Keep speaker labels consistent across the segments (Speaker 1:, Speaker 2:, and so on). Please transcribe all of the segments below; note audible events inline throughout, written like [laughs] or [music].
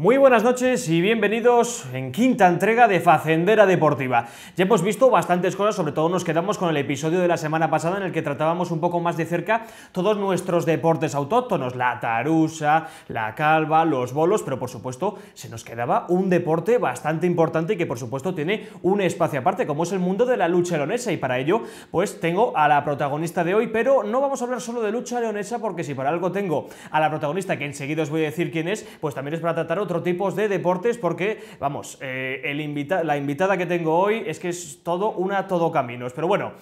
Speaker 1: Muy buenas noches y bienvenidos en quinta entrega de Facendera Deportiva. Ya hemos visto bastantes cosas, sobre todo nos quedamos con el episodio de la semana pasada en el que tratábamos un poco más de cerca todos nuestros deportes autóctonos, la tarusa, la calva, los bolos, pero por supuesto se nos quedaba un deporte bastante importante y que por supuesto tiene un espacio aparte, como es el mundo de la lucha leonesa y para ello pues tengo a la protagonista de hoy, pero no vamos a hablar solo de lucha leonesa porque si para algo tengo a la protagonista que enseguida os voy a decir quién es, pues también es para tratar otro tipo de deportes porque, vamos, eh, el la invitada que tengo hoy es que es todo una todo caminos. Pero bueno,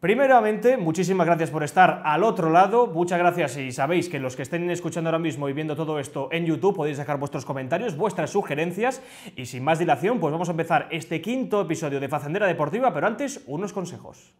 Speaker 1: Primeramente, muchísimas gracias por estar al otro lado, muchas gracias y sabéis que los que estén escuchando ahora mismo y viendo todo esto en YouTube podéis dejar vuestros comentarios, vuestras sugerencias y sin más dilación pues vamos a empezar este quinto episodio de Facendera Deportiva, pero antes unos consejos.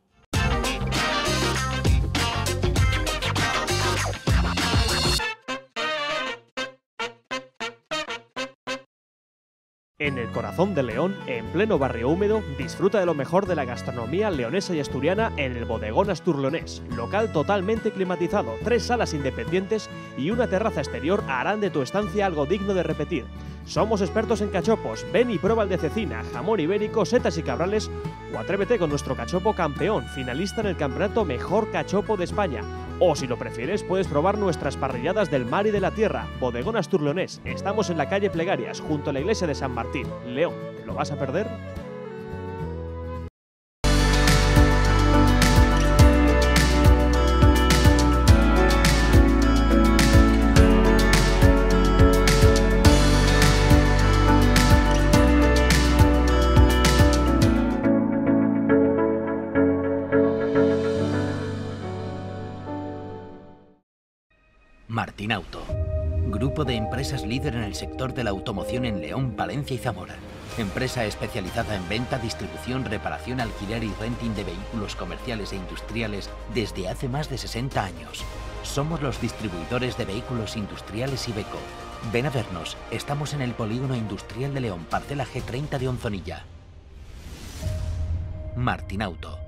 Speaker 1: En el corazón de León, en pleno barrio húmedo, disfruta de lo mejor de la gastronomía leonesa y asturiana en el Bodegón Asturleonés, local totalmente climatizado, tres salas independientes y una terraza exterior harán de tu estancia algo digno de repetir. Somos expertos en cachopos. Ven y prueba el de cecina, jamón ibérico, setas y cabrales o atrévete con nuestro cachopo campeón, finalista en el campeonato Mejor Cachopo de España. O si lo prefieres, puedes probar nuestras parrilladas del mar y de la tierra. Bodegonas turleonés Estamos en la calle Plegarias, junto a la iglesia de San Martín. León, ¿lo vas a perder? Martinauto. Auto. Grupo de empresas líder en el sector de la automoción en León, Valencia y Zamora. Empresa especializada en venta, distribución, reparación, alquiler y renting de vehículos comerciales e industriales desde hace más de 60 años. Somos los distribuidores de vehículos industriales BECO. Ven a vernos, estamos en el Polígono Industrial de León, la G30 de Onzonilla. Martinauto. Auto.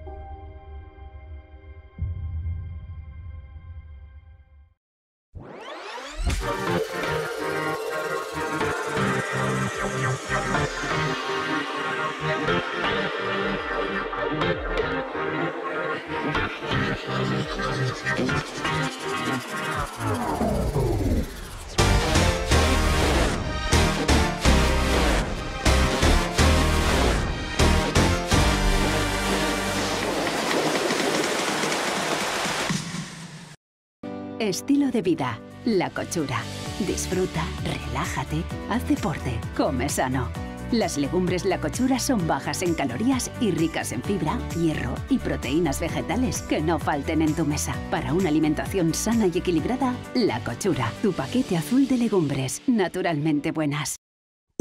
Speaker 2: Estilo de vida la Cochura. Disfruta, relájate, haz deporte, come sano. Las legumbres La Cochura son bajas en calorías y ricas en fibra, hierro y proteínas vegetales que no falten en tu mesa. Para una alimentación sana y equilibrada, La Cochura,
Speaker 1: tu paquete azul de legumbres, naturalmente buenas.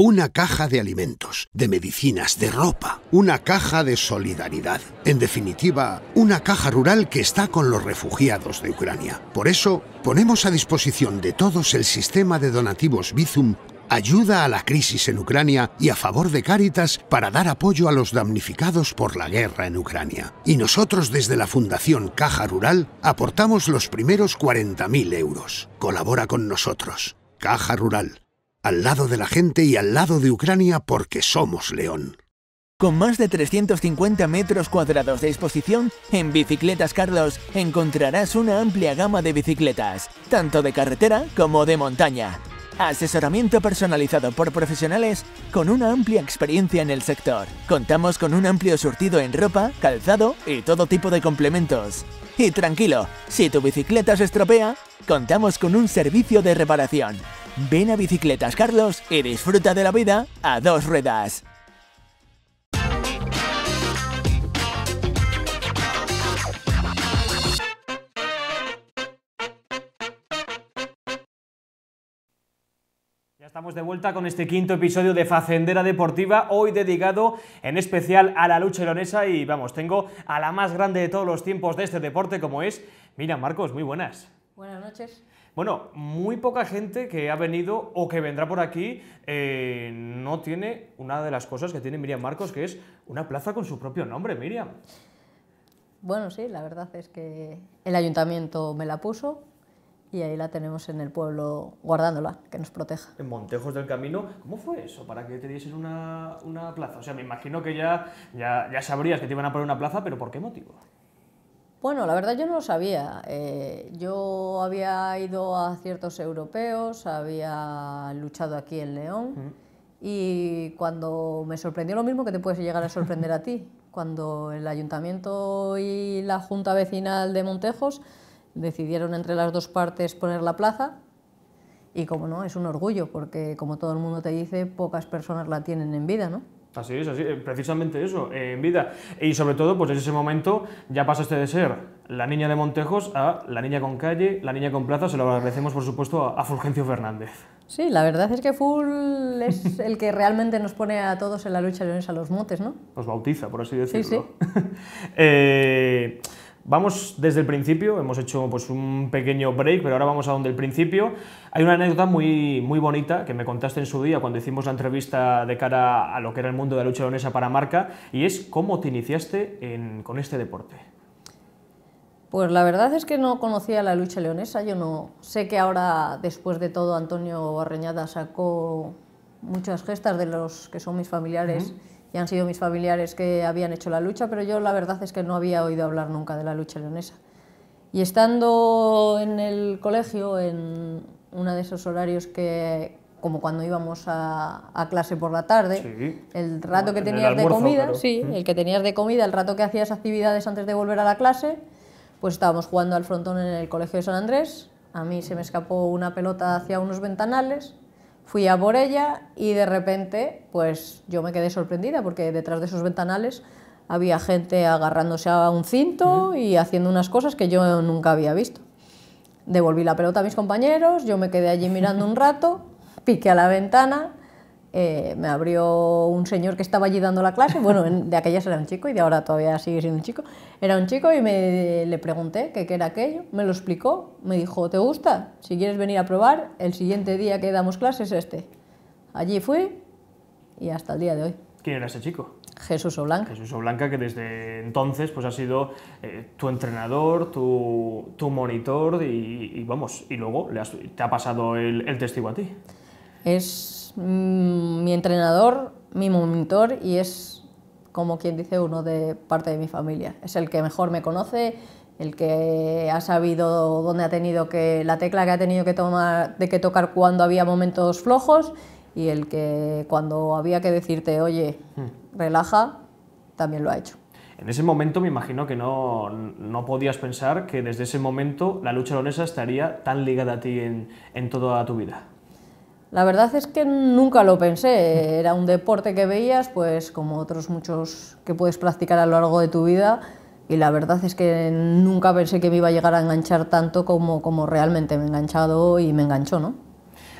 Speaker 1: Una caja de alimentos, de medicinas, de ropa, una caja de solidaridad. En definitiva, una caja rural que está con los refugiados de Ucrania. Por eso, ponemos a disposición de todos el sistema de donativos Bizum, ayuda a la crisis en Ucrania y a favor de Cáritas para dar apoyo a los damnificados por la guerra en Ucrania. Y nosotros desde la Fundación Caja Rural aportamos los primeros 40.000 euros. Colabora con nosotros. Caja Rural al lado de la gente y al lado de Ucrania porque somos León. Con más de 350 metros cuadrados de exposición, en Bicicletas Carlos encontrarás una amplia gama de bicicletas, tanto de carretera como de montaña. Asesoramiento personalizado por profesionales con una amplia experiencia en el sector. Contamos con un amplio surtido en ropa, calzado y todo tipo de complementos. Y tranquilo, si tu bicicleta se estropea, contamos con un servicio de reparación. Ven a Bicicletas Carlos y disfruta de la vida a dos ruedas. estamos de vuelta con este quinto episodio de Facendera Deportiva, hoy dedicado en especial a la lucha leonesa y vamos, tengo a la más grande de todos los tiempos de este deporte como es Miriam Marcos, muy buenas.
Speaker 2: Buenas noches.
Speaker 1: Bueno, muy poca gente que ha venido o que vendrá por aquí eh, no tiene una de las cosas que tiene Miriam Marcos, que es una plaza con su propio nombre, Miriam.
Speaker 2: Bueno, sí, la verdad es que el ayuntamiento me la puso, y ahí la tenemos en el pueblo guardándola, que nos proteja. En Montejos del
Speaker 1: Camino, ¿cómo fue eso para que te diesen una, plaza? O sea, me imagino que ya, ya, sabrías que te iban a poner una plaza, pero ¿por qué motivo?
Speaker 2: Bueno, la verdad yo no lo sabía. Eh, yo había ido a ciertos europeos, había luchado aquí en León y cuando me sorprendió lo mismo que te puedes llegar a sorprender a ti, cuando el ayuntamiento y la junta vecinal de Montejos decidieron entre las dos partes poner la plaza y como no, es un orgullo porque como todo el mundo te dice, pocas personas la tienen en vida, ¿no?
Speaker 1: Así es, así, eh, precisamente eso, eh, en vida. Y sobre todo, pues en ese momento ya pasaste de ser la niña de Montejos a la niña con calle, la niña con plaza, se lo agradecemos por supuesto a, Fulgencio Fernández.
Speaker 2: Sí, la verdad es que Ful es el que realmente nos pone a todos en la lucha de a los Motes, ¿no?
Speaker 1: Nos bautiza, por así decirlo. Sí, [laughs] eh, Vamos desde el principio, hemos hecho pues, un pequeño break, pero ahora vamos a donde el principio. Hay una anécdota muy, muy bonita que me contaste en su día cuando hicimos la entrevista de cara a lo que era el mundo de la lucha leonesa para marca, y es cómo te iniciaste en, con este deporte.
Speaker 2: Pues la verdad es que no conocía la lucha leonesa, yo no sé que ahora, después de todo, Antonio Barreñada sacó muchas gestas de los que son mis familiares y han sido mis familiares que habían hecho la lucha, pero yo la verdad es que no había oído hablar nunca de la lucha leonesa. Y estando en el colegio, en uno de esos horarios que, como cuando íbamos a, clase por la tarde, el rato que tenías de comida, sí, ¿eh? el que tenías de comida, el rato que hacías actividades antes de volver a la clase, pues estábamos jugando al frontón en el colegio de San Andrés. A mí se me escapó una pelota hacia unos ventanales Fui a por ella y de repente, pues yo me quedé sorprendida porque detrás de esos ventanales había gente agarrándose a un cinto y haciendo unas cosas que yo nunca había visto. Devolví la pelota a mis compañeros, yo me quedé allí mirando un rato, piqué a la ventana eh, me abrió un señor que estaba allí dando la clase, bueno, de aquellas era un chico y de ahora todavía sigue siendo un chico, era un chico y me, le pregunté qué era aquello, me lo explicó, me dijo, ¿te gusta? Si quieres venir a probar, el siguiente día que damos clases es este. Allí fui y hasta el día de hoy.
Speaker 1: ¿Quién era ese chico? Jesús Oblanca. Jesús Oblanca, que desde entonces pues, ha sido eh, tu entrenador, tu, monitor y, vamos, y luego te ha pasado el, el testigo a ti.
Speaker 2: Es Mm, mi entrenador, mi monitor y es, como quien dice, uno de parte de mi familia. Es el que mejor me conoce, el que ha sabido dónde ha tenido que, la tecla que ha tenido que, tomar, de que tocar cuando había momentos flojos y el que cuando había que decirte, oye, hmm. relaja, también lo ha hecho.
Speaker 1: En ese momento me imagino que no, podías pensar que desde ese momento la lucha lonesa estaría tan ligada a ti en toda tu vida.
Speaker 2: La verdad es que nunca lo pensé. Era un deporte que veías, pues como otros muchos que puedes practicar a lo largo de tu vida. Y la verdad es que nunca pensé que me iba a llegar a enganchar tanto como, como realmente me he enganchado y me enganchó, ¿no?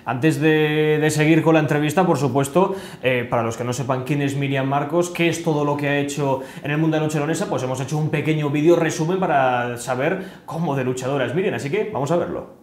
Speaker 1: Antes de, seguir con la entrevista, por supuesto, eh, para los que no sepan quién es Miriam Marcos, qué es todo lo que ha hecho en el mundo de la lucha pues hemos hecho un pequeño vídeo resumen para saber cómo de luchadora es Miriam, así que vamos a verlo.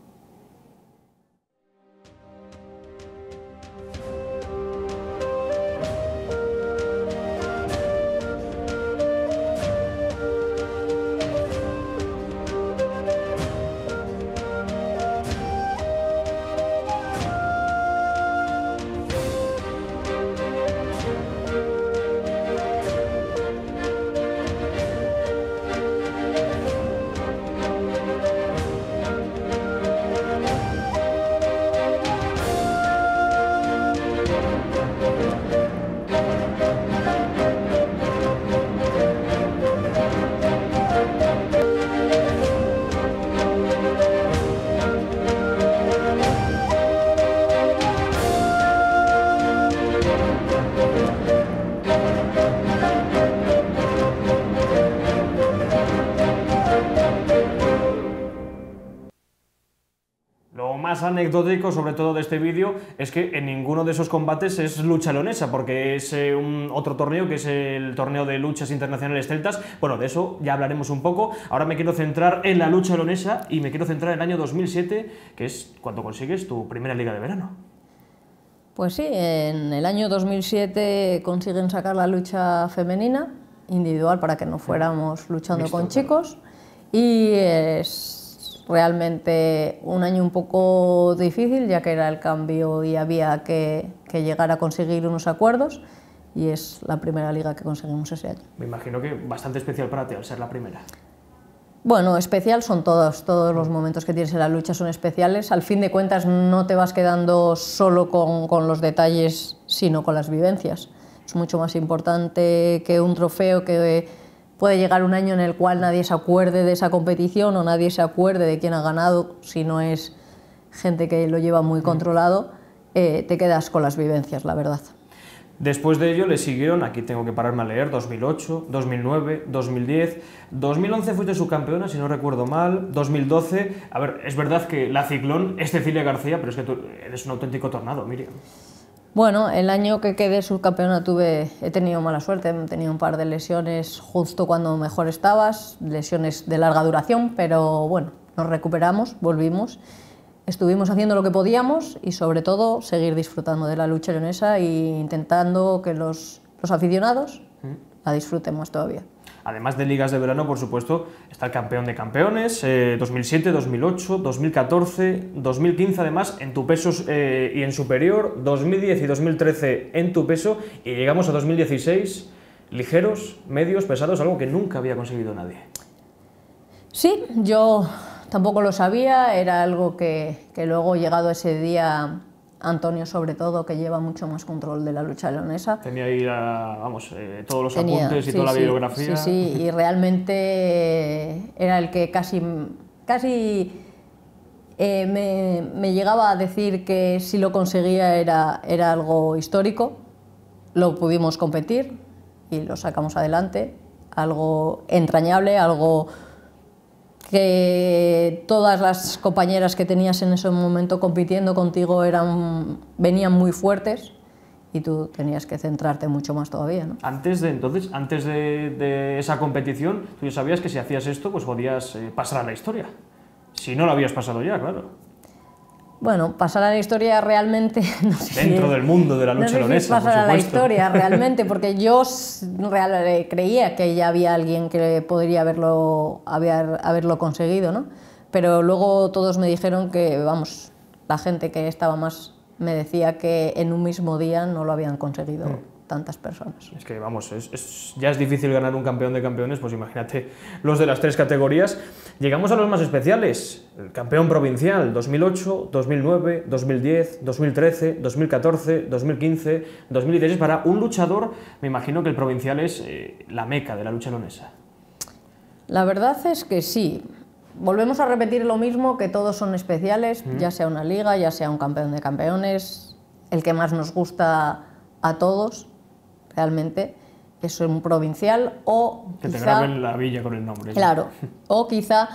Speaker 1: anecdótico, sobre todo de este vídeo, es que en ninguno de esos combates es lucha lonesa porque es eh, un otro torneo que es el torneo de luchas internacionales celtas. Bueno, de eso ya hablaremos un poco. Ahora me quiero centrar en la lucha lonesa y me quiero centrar en el año 2007, que es cuando consigues tu primera liga de verano.
Speaker 2: Pues sí, en el año 2007 consiguen sacar la lucha femenina individual para que no fuéramos luchando con chicos y es realmente un año un poco difícil, ya que era el cambio y había que, llegar a conseguir unos acuerdos y es la primera liga que conseguimos ese año.
Speaker 1: Me imagino que bastante especial para ti al ser la primera.
Speaker 2: Bueno, especial son todos, todos los momentos que tienes en la lucha son especiales. Al fin de cuentas no te vas quedando solo con, con los detalles, sino con las vivencias. Es mucho más importante que un trofeo que Puede llegar un año en el cual nadie se acuerde de esa competición o nadie se acuerde de quién ha ganado, si no es gente que lo lleva muy mm. controlado, eh, te quedas con las vivencias, la verdad.
Speaker 1: Después de ello le siguieron, aquí tengo que pararme a leer, 2008, 2009, 2010, 2011 fuiste subcampeona, si no recuerdo mal, 2012, a ver, es verdad que la ciclón es Cecilia García, pero es que tú eres un auténtico tornado, Miriam.
Speaker 2: Bueno, el año que quedé subcampeona tuve, he tenido mala suerte, he tenido un par de lesiones justo cuando mejor estabas, lesiones de larga duración, pero bueno, nos recuperamos, volvimos, estuvimos haciendo lo que podíamos y sobre todo seguir disfrutando de la lucha leonesa e intentando que los, los aficionados mm. la disfrutemos todavía.
Speaker 1: Además de ligas de verano, por supuesto, está el campeón de campeones, 2007, 2008, 2014, 2015 además en tu peso eh, y en superior, 2010 y 2013 en tu peso y llegamos a 2016 ligeros, medios, pesados, algo que nunca había conseguido nadie.
Speaker 2: Sí, yo tampoco lo sabía, era algo que, que luego llegado ese día Antonio sobre todo, que lleva mucho más control de la lucha leonesa.
Speaker 1: Tenía ahí, vamos, eh, todos los apuntes y toda la bibliografía. Sí, sí, y
Speaker 2: realmente era el que casi, casi eh, me, me, llegaba a decir que si lo conseguía era, era algo histórico. Lo pudimos competir y lo sacamos adelante. Algo entrañable, algo que todas las compañeras que tenías en ese momento compitiendo contigo eran, venían muy fuertes y tú tenías que centrarte mucho más todavía. ¿no?
Speaker 1: Antes de entonces, antes de, esa competición, tú ya sabías que si hacías esto, pues podías eh, pasar a la historia. Si no lo habías pasado ya, claro
Speaker 2: bueno, pasar a la historia realmente. [laughs] No sé Dentro del
Speaker 1: mundo de la lucha no sé pasar a la historia [laughs] realmente,
Speaker 2: porque yo real, eh, creía que ya había alguien que podría haberlo, haberlo conseguido, ¿no? Pero luego todos me dijeron que, vamos, la gente que estaba más me decía que en un mismo día no lo habían conseguido. Hmm. tantas personas.
Speaker 1: Es que, vamos, ya es difícil ganar un campeón de campeones, pues imagínate los de las tres categorías. Llegamos a los más especiales, el campeón provincial 2008, 2009, 2010, 2013, 2014, 2015, 2016. Para un luchador, me imagino que el provincial es eh, la meca de la lucha lonesa.
Speaker 2: La verdad es que sí. Volvemos a repetir lo mismo, que todos son especiales, ya sea una liga, ya sea un campeón de campeones, el que más nos gusta a todos, realmente es un provincial o... Que te graben
Speaker 1: la villa con el nombre. ¿eh? Claro,
Speaker 2: [laughs] o quizá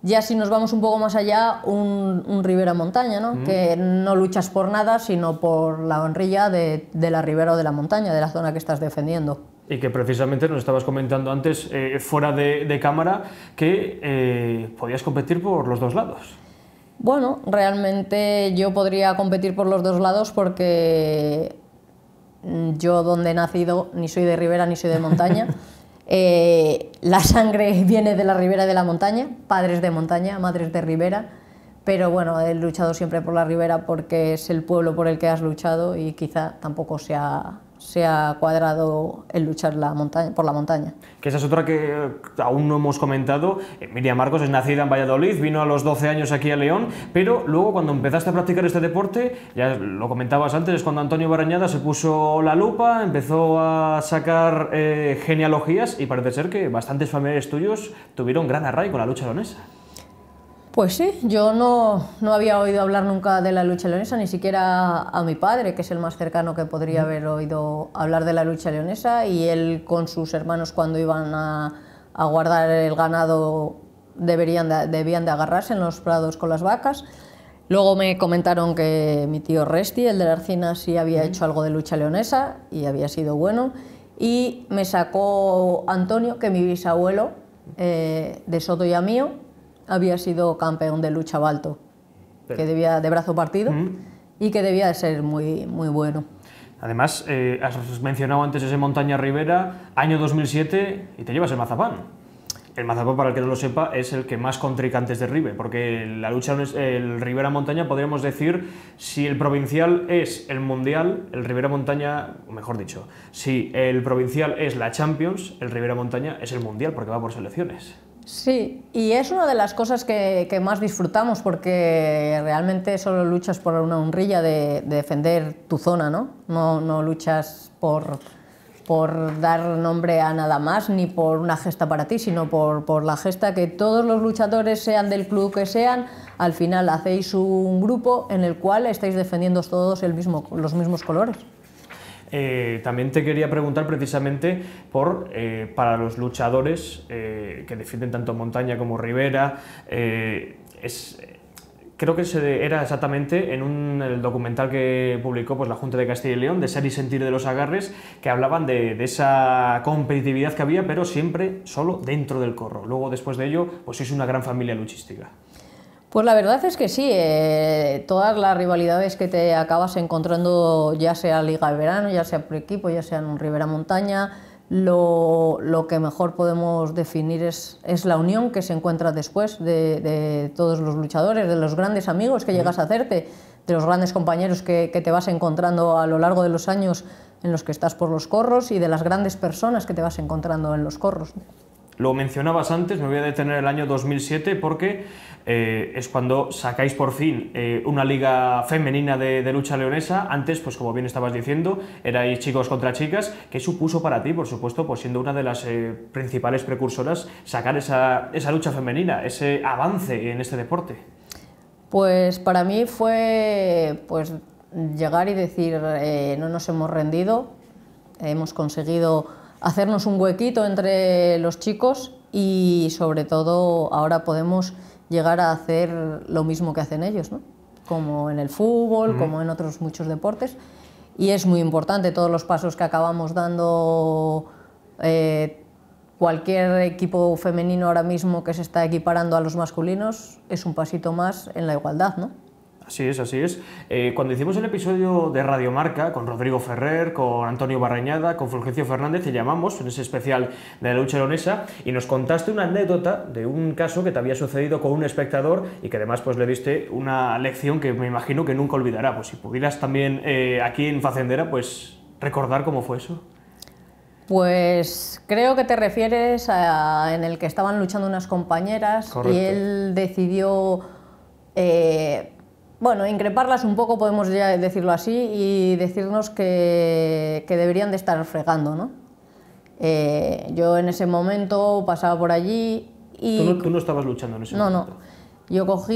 Speaker 2: ya si nos vamos un poco más allá, un, un Ribera Montaña, ¿no? Mm. que no luchas por nada, sino por la honrilla de, la ribera o de la montaña, de la zona que estás defendiendo.
Speaker 1: Y que precisamente nos estabas comentando antes, eh, fuera de, cámara, que eh, podías competir por los dos lados.
Speaker 2: Bueno, realmente yo podría competir por los dos lados porque Mm, yo donde he nacido ni soy de ribera ni soy de montaña. [laughs] Eh, la sangre [laughs] viene de la ribera y de la montaña, padres de montaña, madres de ribera, pero bueno, he luchado siempre por la ribera porque es el pueblo por el que has luchado y quizá tampoco sea se ha cuadrado el luchar la montaña, por la montaña.
Speaker 1: Que esa es otra que eh, aún no hemos comentado. Eh, Miriam Marcos es nacida en Valladolid, vino a los 12 años aquí a León, pero luego cuando empezaste a practicar este deporte, ya lo comentabas antes, es cuando Antonio Barañada se puso la lupa, empezó a sacar eh, genealogías y parece ser que bastantes familiares tuyos tuvieron gran arraigo con la lucha leonesa.
Speaker 2: Pues sí, yo no, no, había oído hablar nunca de la lucha leonesa, ni siquiera a mi padre, que es el más cercano que podría haber oído hablar de la lucha leonesa, y él con sus hermanos cuando iban a, guardar el ganado deberían debían de agarrarse en los prados con las vacas. Luego me comentaron que mi tío Resti, el de la Arcina, sí había hecho algo de lucha leonesa y había sido bueno. Y me sacó Antonio, que mi bisabuelo, eh, de Soto y a mío, había sido campeón de lucha balto, que debía de brazo partido y que debía de ser muy, muy bueno.
Speaker 1: Además, eh, has mencionado antes ese Montaña Rivera, año 2007, y te llevas el mazapán. El mazapán, para el que no lo sepa, es el que más contrincantes ribe porque la lucha, el Rivera Montaña, podríamos decir, si el provincial es el mundial, el Rivera Montaña, mejor dicho, si el provincial es la Champions, el Rivera Montaña es el mundial, porque va por selecciones.
Speaker 2: Sí, y es una de las cosas que, más disfrutamos porque realmente solo luchas por una honrilla de, defender tu zona, ¿no? No, luchas por, dar nombre a nada más ni por una gesta para ti, sino por, por la gesta que todos los luchadores, sean del club que sean, al final hacéis un grupo en el cual estáis defendiendo todos el mismo, los mismos colores.
Speaker 1: Eh, también te quería preguntar precisamente eh, para los luchadores eh, que defienden tanto Montaña como Rivera, creo que era exactamente en un el documental que publicó pues, la Junta de Castilla y León, de Ser y Sentir de los Agarres, que hablaban de, de, esa competitividad que había, pero siempre solo dentro del corro. Luego, después de ello, pues es una gran familia luchística.
Speaker 2: Pues la verdad es que sí, eh, todas las rivalidades que te acabas encontrando, ya sea Liga de Verano, ya sea por equipo, ya sea en Rivera Montaña, lo, que mejor podemos definir es, la unión que se encuentra después de, todos los luchadores, de los grandes amigos que llegas a hacerte, de los grandes compañeros que, te vas encontrando a lo largo de los años en los que estás por los corros y de las grandes personas que te vas encontrando en los corros.
Speaker 1: Lo mencionabas antes, me voy a detener el año 2007 porque eh, es cuando sacáis por fin eh, una liga femenina de, lucha leonesa. Antes, pues como bien estabas diciendo, erais chicos contra chicas. ¿Qué supuso para ti, por supuesto, pues, siendo una de las eh, principales precursoras, sacar esa, lucha femenina, ese avance en este deporte?
Speaker 2: Pues para mí fue pues, llegar y decir, no nos hemos rendido, hemos conseguido hacernos un huequito entre los chicos y sobre todo ahora podemos llegar a hacer lo mismo que hacen ellos, ¿no? como en el fútbol, como en otros muchos deportes. Y es muy importante todos los pasos que acabamos dando. Eh, cualquier equipo femenino ahora mismo que se está equiparando a los masculinos es un pasito más en la igualdad, ¿no?
Speaker 1: Así es, así es. Eh, cuando hicimos el episodio de Radiomarca con Rodrigo Ferrer, con Antonio Barrañada, con Fulgencio Fernández, te llamamos en ese especial de la lucha leonesa y nos contaste una anécdota de un caso que te había sucedido con un espectador y que además pues le diste una lección que me imagino que nunca olvidará. Pues si pudieras también eh, aquí en Facendera pues recordar cómo fue eso.
Speaker 2: Pues creo que te refieres a en el que estaban luchando unas compañeras y él decidió eh, bueno, increparlas un poco, podemos ya decirlo así, y decirnos que, deberían de estar fregando, ¿no? Eh, yo en ese momento pasaba por allí y... Tú no,
Speaker 1: estabas luchando en ese momento.
Speaker 2: No, no. Yo cogí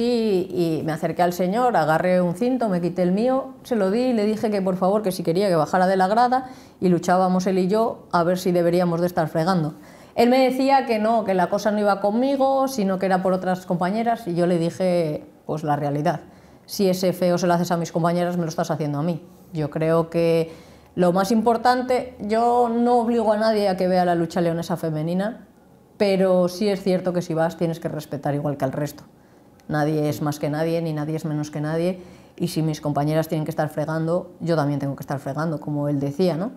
Speaker 2: y me acerqué al señor, agarré un cinto, me quité el mío, se lo di y le dije que por favor, que si quería que bajara de la grada y luchábamos él y yo a ver si deberíamos de estar fregando. Él me decía que no, que la cosa no iba conmigo, sino que era por otras compañeras y yo le dije pues la realidad si ese feo se lo haces a mis compañeras, me lo estás haciendo a mí. Yo creo que lo más importante, yo no obligo a nadie a que vea la lucha leonesa femenina, pero sí es cierto que si vas tienes que respetar igual que al resto. Nadie es más que nadie, ni nadie es menos que nadie, y si mis compañeras tienen que estar fregando, yo también tengo que estar fregando, como él decía, ¿no?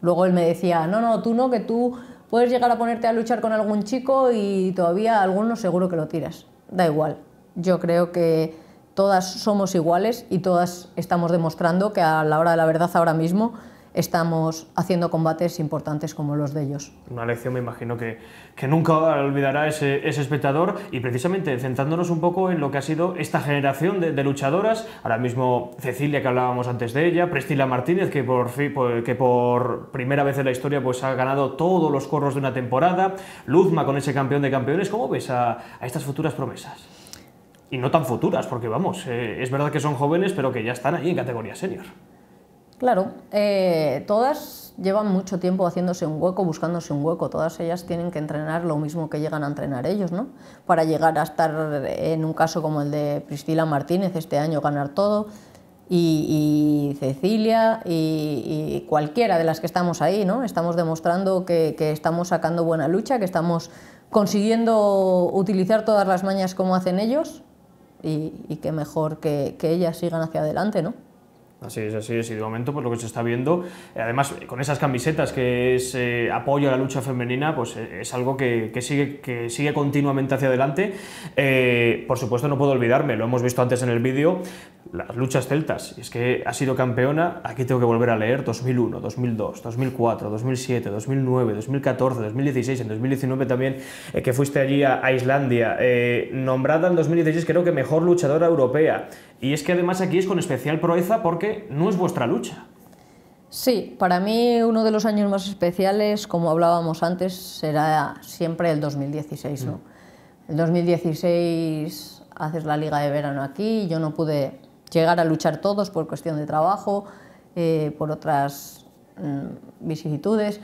Speaker 2: Luego él me decía, no, no, tú no, que tú puedes llegar a ponerte a luchar con algún chico y todavía alguno seguro que lo tiras. Da igual. Yo creo que todas somos iguales y todas estamos demostrando que a la hora de la verdad ahora mismo estamos haciendo combates importantes como los de ellos.
Speaker 1: Una lección me imagino que, nunca olvidará ese, espectador y precisamente centrándonos un poco en lo que ha sido esta generación de, luchadoras, ahora mismo Cecilia que hablábamos antes de ella, Prestila Martínez que por, que por primera vez en la historia pues ha ganado todos los corros de una temporada, Luzma con ese campeón de campeones, ¿cómo ves a estas futuras promesas? y no tan futuras, porque vamos, eh, es verdad que son jóvenes, pero que ya están ahí en categoría senior.
Speaker 2: Claro, eh, todas llevan mucho tiempo haciéndose un hueco, buscándose un hueco. Todas ellas tienen que entrenar lo mismo que llegan a entrenar ellos, ¿no? Para llegar a estar en un caso como el de Priscila Martínez este año, ganar todo, y, Cecilia y, cualquiera de las que estamos ahí, ¿no? Estamos demostrando que estamos sacando buena lucha, que estamos consiguiendo utilizar todas las mañas como hacen ellos y, que mejor que, que ellas sigan hacia adelante, ¿no?
Speaker 1: Así es, así es, y de momento pues lo que se está viendo, eh, además con esas camisetas que es eh, apoyo a la lucha femenina, pues eh, es algo que, que sigue, que sigue continuamente hacia adelante. por supuesto no puedo olvidarme, lo hemos visto antes en el vídeo, las luchas celtas, es que ha sido campeona, aquí tengo que volver a leer 2001, 2002, 2004, 2007, 2009, 2014, 2016, en 2019 también, que fuiste allí a, a Islandia, nombrada en 2016 creo que mejor luchadora europea, y es que además aquí es con especial proeza porque no es vuestra lucha.
Speaker 2: Sí, para mí uno de los años más especiales, como hablábamos antes, será siempre el 2016. Mm. El 2016 haces la liga de verano aquí, yo no pude llegar a luchar todos por cuestión de trabajo, eh, por otras mm, vicisitudes.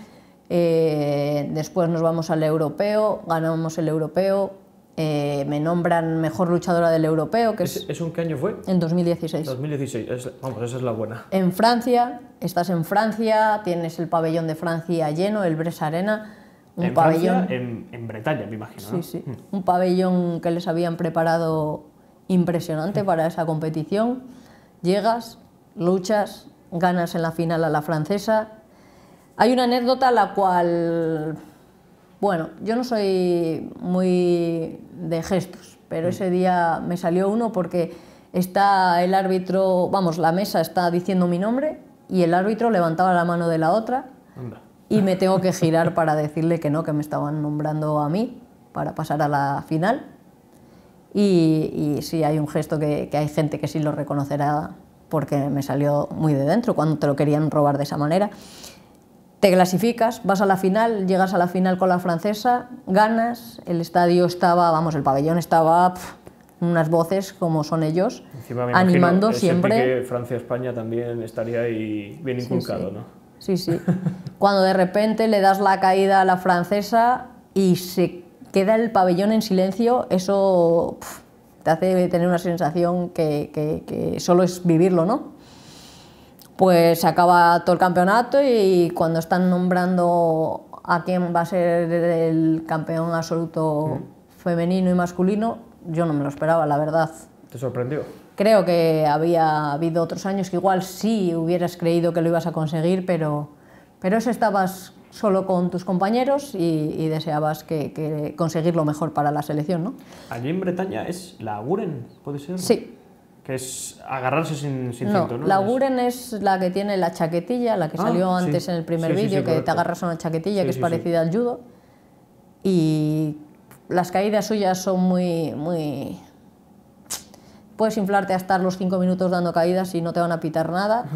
Speaker 2: Eh, después nos vamos al europeo, ganamos el europeo, eh, me nombran mejor luchadora del europeo. Que ¿Es, un qué año fue? En 2016. 2016,
Speaker 1: vamos, esa es la buena.
Speaker 2: En Francia, estás en Francia, tienes el pabellón de Francia lleno, el Bres Arena. Un en pabellón.
Speaker 1: en, Bretaña, me imagino. Sí, sí. Hmm.
Speaker 2: Un pabellón que les habían preparado impresionante hmm. para esa competición. Llegas, luchas, ganas en la final a la francesa. Hay una anécdota a la cual bueno, yo no soy muy de gestos, pero mm. ese día me salió uno porque está el árbitro, vamos, la mesa está diciendo mi nombre y el árbitro levantaba la mano de la otra y me tengo que girar para decirle que no, que me estaban nombrando a mí para pasar a la final. Y, y sí, hay un gesto que, que hay gente que sí lo reconocerá porque me salió muy de dentro cuando te lo querían robar de esa manera te clasificas, vas a la final, llegas a la final con la francesa, ganas, el estadio estaba, vamos, el pabellón estaba unas voces como son ellos, animando siempre.
Speaker 1: Francia-España también estaría ahí bien inculcado, ¿no?
Speaker 2: Sí, sí. [laughs] Cuando de repente le das la caída a la francesa y se queda el pabellón en silencio, eso te hace tener una sensación que solo es vivirlo, ¿no? pues acaba todo el campeonato y cuando están nombrando a quién va a ser el campeón absoluto mm. femenino y masculino, yo no me lo esperaba, la verdad. ¿Te sorprendió? Creo que había habido otros años que igual sí hubieras creído que lo ibas a conseguir, pero, pero eso estabas solo con tus compañeros y, deseabas que, conseguir lo mejor para la selección, ¿no?
Speaker 1: Allí en Bretaña es la Guren, ¿puede ser? Sí, es agarrarse sin, sin no, La
Speaker 2: Guren es... la que tiene la chaquetilla, la que ah, salió antes en el primer vídeo, que te agarras una chaquetilla que es parecida al judo. Y las caídas suyas son muy, muy... Puedes inflarte a estar los cinco minutos dando caídas y no te van a pitar nada.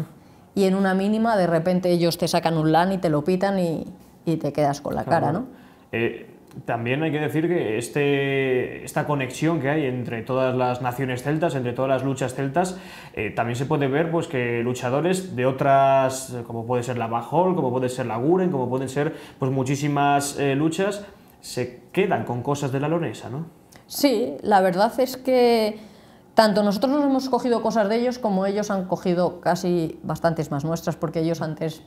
Speaker 2: Y en una mínima, de repente ellos te sacan un LAN y te lo pitan y, te quedas con la cara, ¿no?
Speaker 1: Eh, también hay que decir que este, esta conexión que hay entre todas las naciones celtas, entre todas las luchas celtas, eh, también se puede ver pues, que luchadores de otras, como puede ser la Bajol, como puede ser la Guren, como pueden ser pues, muchísimas eh, luchas, se quedan con cosas de la lonesa, ¿no?
Speaker 2: Sí, la verdad es que tanto nosotros nos hemos cogido cosas de ellos como ellos han cogido casi bastantes más nuestras, porque ellos antes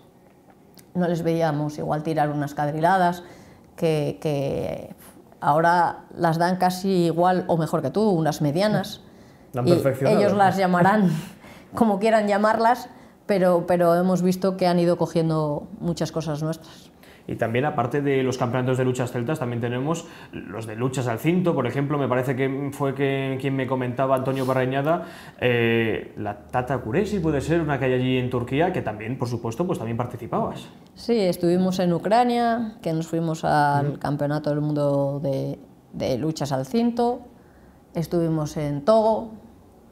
Speaker 2: no les veíamos igual tirar unas cadriladas, que, ahora las dan casi igual o mejor que tú, unas medianas. Y ellos las llamarán [laughs] como quieran llamarlas, pero, pero hemos visto que han ido cogiendo muchas cosas nuestras.
Speaker 1: Y también, aparte de los campeonatos de luchas celtas, también tenemos los de luchas al cinto, por ejemplo, me parece que fue que, quien me comentaba Antonio Barreñada, eh, la Tata curesi puede ser una que hay allí en Turquía, que también, por supuesto, pues también participabas.
Speaker 2: Sí, estuvimos en Ucrania, que nos fuimos al Campeonato del Mundo de, de Luchas al Cinto, estuvimos en Togo,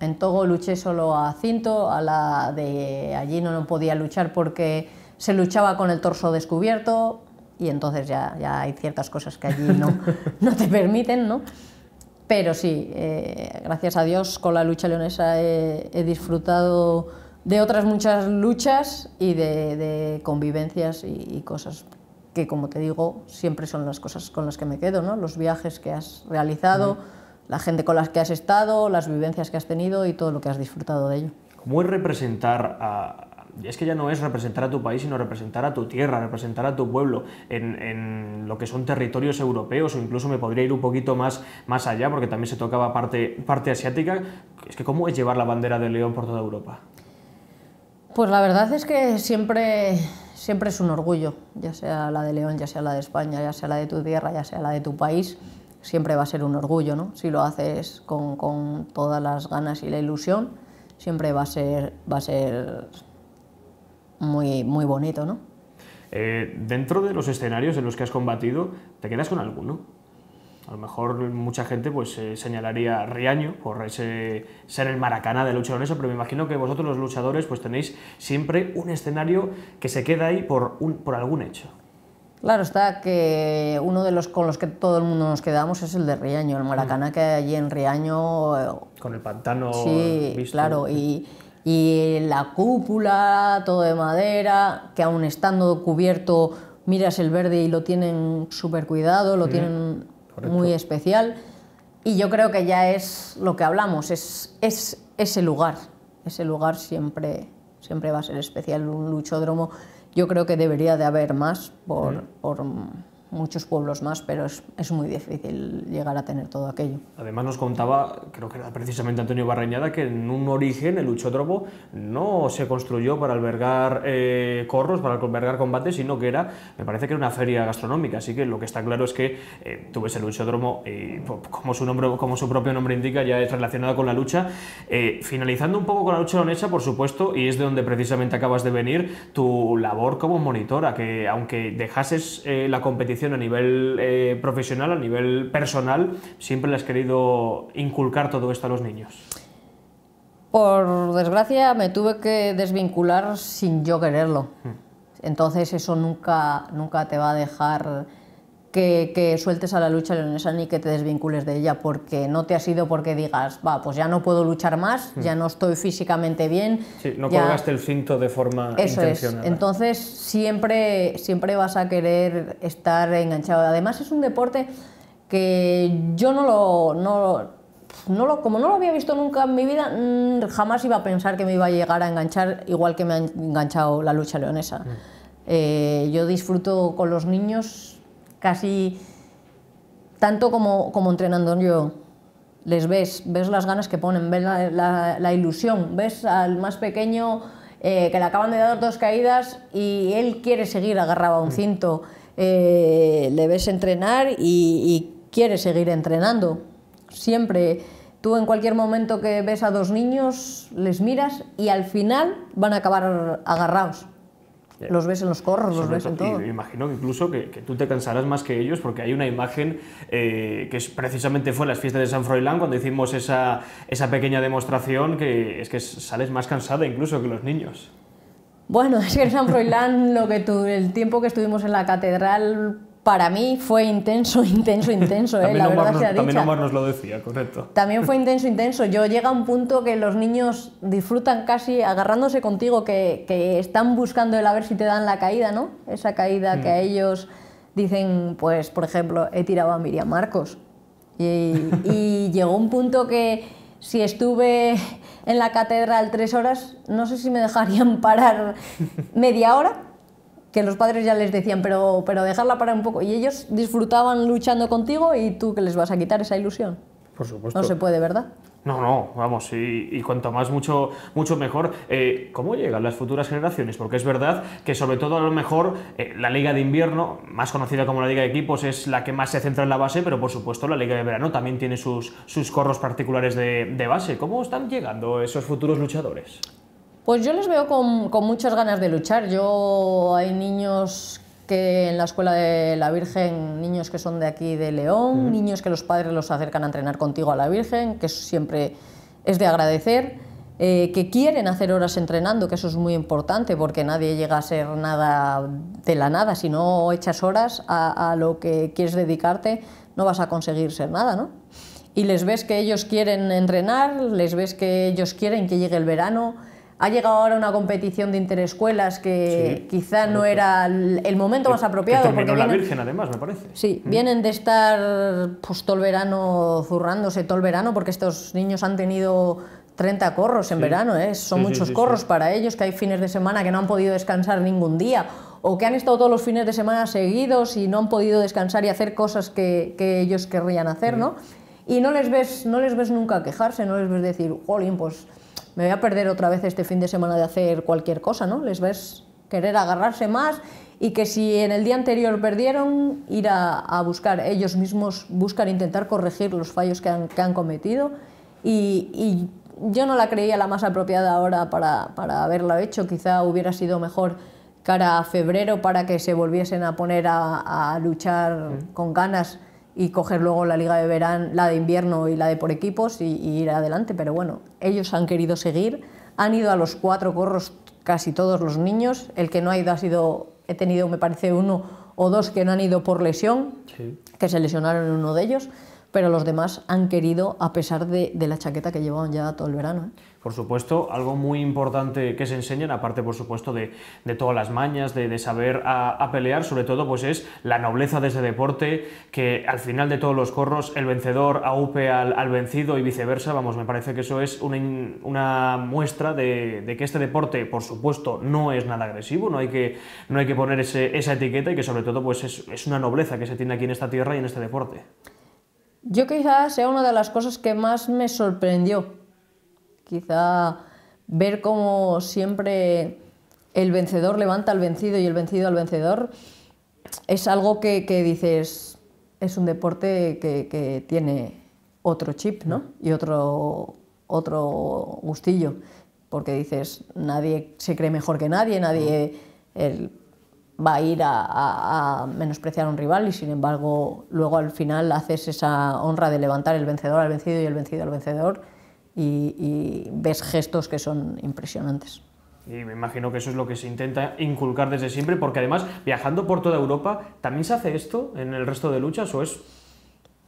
Speaker 2: en Togo luché solo a cinto, a la de allí no, no podía luchar porque se luchaba con el torso descubierto, y entonces ya, ya hay ciertas cosas que allí no, no te permiten, ¿no? Pero sí, eh, gracias a Dios con la lucha leonesa he, disfrutado de otras muchas luchas y de, convivencias y, cosas que, como te digo, siempre son las cosas con las que me quedo, ¿no? Los viajes que has realizado, la gente con la que has estado, las vivencias que has tenido y todo lo que has disfrutado de ello.
Speaker 1: ¿Cómo es representar a, es que ya no es representar a tu país, sino representar a tu tierra, representar a tu pueblo en, lo que son territorios europeos o incluso me podría ir un poquito más, más allá porque también se tocaba parte, parte asiática. Es que cómo es llevar la bandera de León por toda Europa.
Speaker 2: Pues la verdad es que siempre, siempre es un orgullo, ya sea la de León, ya sea la de España, ya sea la de tu tierra, ya sea la de tu país siempre va a ser un orgullo, ¿no? Si lo haces con, con, todas las ganas y la ilusión, siempre va a ser, va a ser muy, muy bonito, ¿no?
Speaker 1: Eh, dentro de los escenarios en los que has combatido, ¿te quedas con alguno? A lo mejor mucha gente pues eh, señalaría Riaño por ese, ser el maracaná de eso, pero me imagino que vosotros los luchadores pues tenéis siempre un escenario que se queda ahí por, un, por algún hecho.
Speaker 2: Claro, está que uno de los con los que todo el mundo nos quedamos es el de Riaño, el maracaná mm. que hay allí en Riaño. Eh, con el pantano. Sí, claro, y y la cúpula, todo de madera, que aún estando cubierto miras el verde y lo tienen súper cuidado, lo mm, tienen muy especial. Y yo creo que ya es lo que hablamos, es, es ese lugar. Ese lugar siempre, siempre va a ser especial, un luchódromo. Yo creo que debería de haber más por, mm. por muchos pueblos más, pero es, muy difícil llegar a tener todo aquello.
Speaker 1: Además nos contaba, creo que era precisamente Antonio Barreñada, que en un origen el luchódromo no se construyó para albergar eh, corros, para albergar combates, sino que era, me parece que era una feria gastronómica, así que lo que está claro es que eh, tú ves el luchódromo y pues, como su, nombre, como su propio nombre indica ya es relacionado con la lucha. Eh, finalizando un poco con la lucha leonesa, por supuesto, y es de donde precisamente acabas de venir, tu labor como monitora, que aunque dejases eh, la competición a nivel eh, profesional, a nivel personal, siempre le has querido inculcar todo esto a los niños?
Speaker 2: Por desgracia me tuve que desvincular sin yo quererlo. Hmm. Entonces eso nunca, nunca te va a dejar que, sueltes a la lucha leonesa ni que te desvincules de ella, porque no te ha sido porque digas, va, pues ya no puedo luchar más, hmm. ya no estoy físicamente bien.
Speaker 1: Sí, no colgaste el cinto de forma Eso Es.
Speaker 2: Entonces siempre, siempre vas a querer estar enganchado. Además es un deporte que yo no lo, no, no lo, como no lo había visto nunca en mi vida, mm, jamás iba a pensar que me iba a llegar a enganchar igual que me ha enganchado la lucha leonesa. Hmm. Eh, yo disfruto con los niños casi tanto como, entrenando yo. Les ves, ves las ganas que ponen, ves la, ilusión, ves al más pequeño eh, que le acaban de dar dos caídas y él quiere seguir agarrado a un mm. cinto. Eh, le ves entrenar y quiere seguir entrenando. Siempre, tú en cualquier momento que ves a dos niños, les miras y al final van a acabar agarrados. Los ves en los corros, los ves en todo.
Speaker 1: Y imagino que incluso que, tú te cansarás más que ellos porque hay una imagen eh, que precisamente fue en las fiestas de San Froilán cuando hicimos esa, pequeña demostración que es que sales más cansada incluso que los niños.
Speaker 2: Bueno, es que en San Froilán lo que el tiempo que estuvimos en la catedral para mí fue intenso, [laughs] intenso, intenso, ¿eh? también la nos,
Speaker 1: nos lo decía,
Speaker 2: correcto. También fue [laughs] intenso, intenso. Yo llega un punto que los niños disfrutan casi agarrándose contigo, que, están buscando el a ver si te dan la caída, ¿no? Esa caída que mm. a ellos dicen, pues, por ejemplo, he tirado a Miriam Marcos. Y, y [laughs] llegó un punto que si estuve en la catedral tres horas, no sé si me dejarían parar media hora que los padres ya les decían, pero, pero dejarla para un poco. Y ellos disfrutaban luchando contigo y tú que les vas a quitar esa ilusión. Por supuesto. No se puede, ¿verdad?
Speaker 1: No, no, vamos, y, cuanto más mucho, mucho mejor. Eh, ¿Cómo llegan las futuras generaciones? Porque es verdad que sobre todo a lo mejor eh, la liga de invierno, más conocida como la liga de equipos, es la que más se centra en la base, pero por supuesto la liga de verano también tiene sus, corros particulares de base. ¿Cómo están llegando esos futuros luchadores?
Speaker 2: Pues yo les veo con, muchas ganas de luchar. Yo hay niños que en la escuela de la Virgen, niños que son de aquí de León, niños que los padres los acercan a entrenar contigo a la Virgen, que siempre es de agradecer, eh, que quieren hacer horas entrenando, que eso es muy importante porque nadie llega a ser nada de la nada, si no echas horas a, lo que quieres dedicarte, no vas a conseguir ser nada, Y les ves que ellos quieren entrenar, les ves que ellos quieren que llegue el verano, ha llegado ahora una competición de interescuelas que quizá no pues era el momento más apropiado. Que la Virgen,
Speaker 1: además, me parece.
Speaker 2: Sí, mm. vienen de estar pues, todo el verano zurrándose, todo el verano, porque estos niños han tenido 30 corros en verano, ¿eh? son muchos corros para ellos, que hay fines de semana que no han podido descansar ningún día o que han estado todos los fines de semana seguidos y no han podido descansar y hacer cosas que, ellos querrían hacer, mm. ¿no? Y no les ves, no les ves nunca quejarse, no les ves decir, jolín, pues me voy a perder otra vez este fin de semana de hacer cualquier cosa, ¿no? Les ves querer agarrarse más y que si en el día anterior perdieron, ir a, buscar ellos mismos, buscar intentar corregir los fallos que han, cometido. Y, yo no la creía la más apropiada ahora para, para haberlo hecho, quizá hubiera sido mejor cara a febrero para que se volviesen a poner a luchar mm. con ganas y coger luego la liga de verano, la de invierno y la de por equipos y, ir adelante. Pero bueno, ellos han querido seguir, han ido a los cuatro corros casi todos los niños. El que no ha ido ha sido, he tenido me parece uno o dos que no han ido por lesión, que se lesionaron uno de ellos pero los demás han querido a pesar de, la chaqueta que llevaban ya todo el verano. ¿eh?
Speaker 1: Por supuesto, algo muy importante que se enseñan, aparte por supuesto de, todas las mañas, de, saber a, pelear, sobre todo pues es la nobleza de ese deporte, que al final de todos los corros el vencedor aupe al, al vencido y viceversa, vamos, me parece que eso es una, muestra de, que este deporte, por supuesto, no es nada agresivo, no hay que, no hay que poner esa etiqueta y que sobre todo pues es una nobleza que se tiene aquí en esta tierra y en este deporte.
Speaker 2: Yo quizás sea una de las cosas que más me sorprendió. Quizá ver cómo siempre el vencedor levanta al vencido y el vencido al vencedor es algo que, dices, es un deporte que, tiene otro chip, ¿no? Mm. Y otro, otro gustillo, porque dices, nadie se cree mejor que nadie, nadie... Mm. El, va a ir a, menospreciar a un rival y sin embargo luego al final haces esa honra de levantar el vencedor al vencido y el vencido al vencedor y, ves gestos que son impresionantes.
Speaker 1: Y me imagino que eso es lo que se intenta inculcar desde siempre, porque además viajando por toda Europa, ¿también se hace esto en el resto de luchas o es,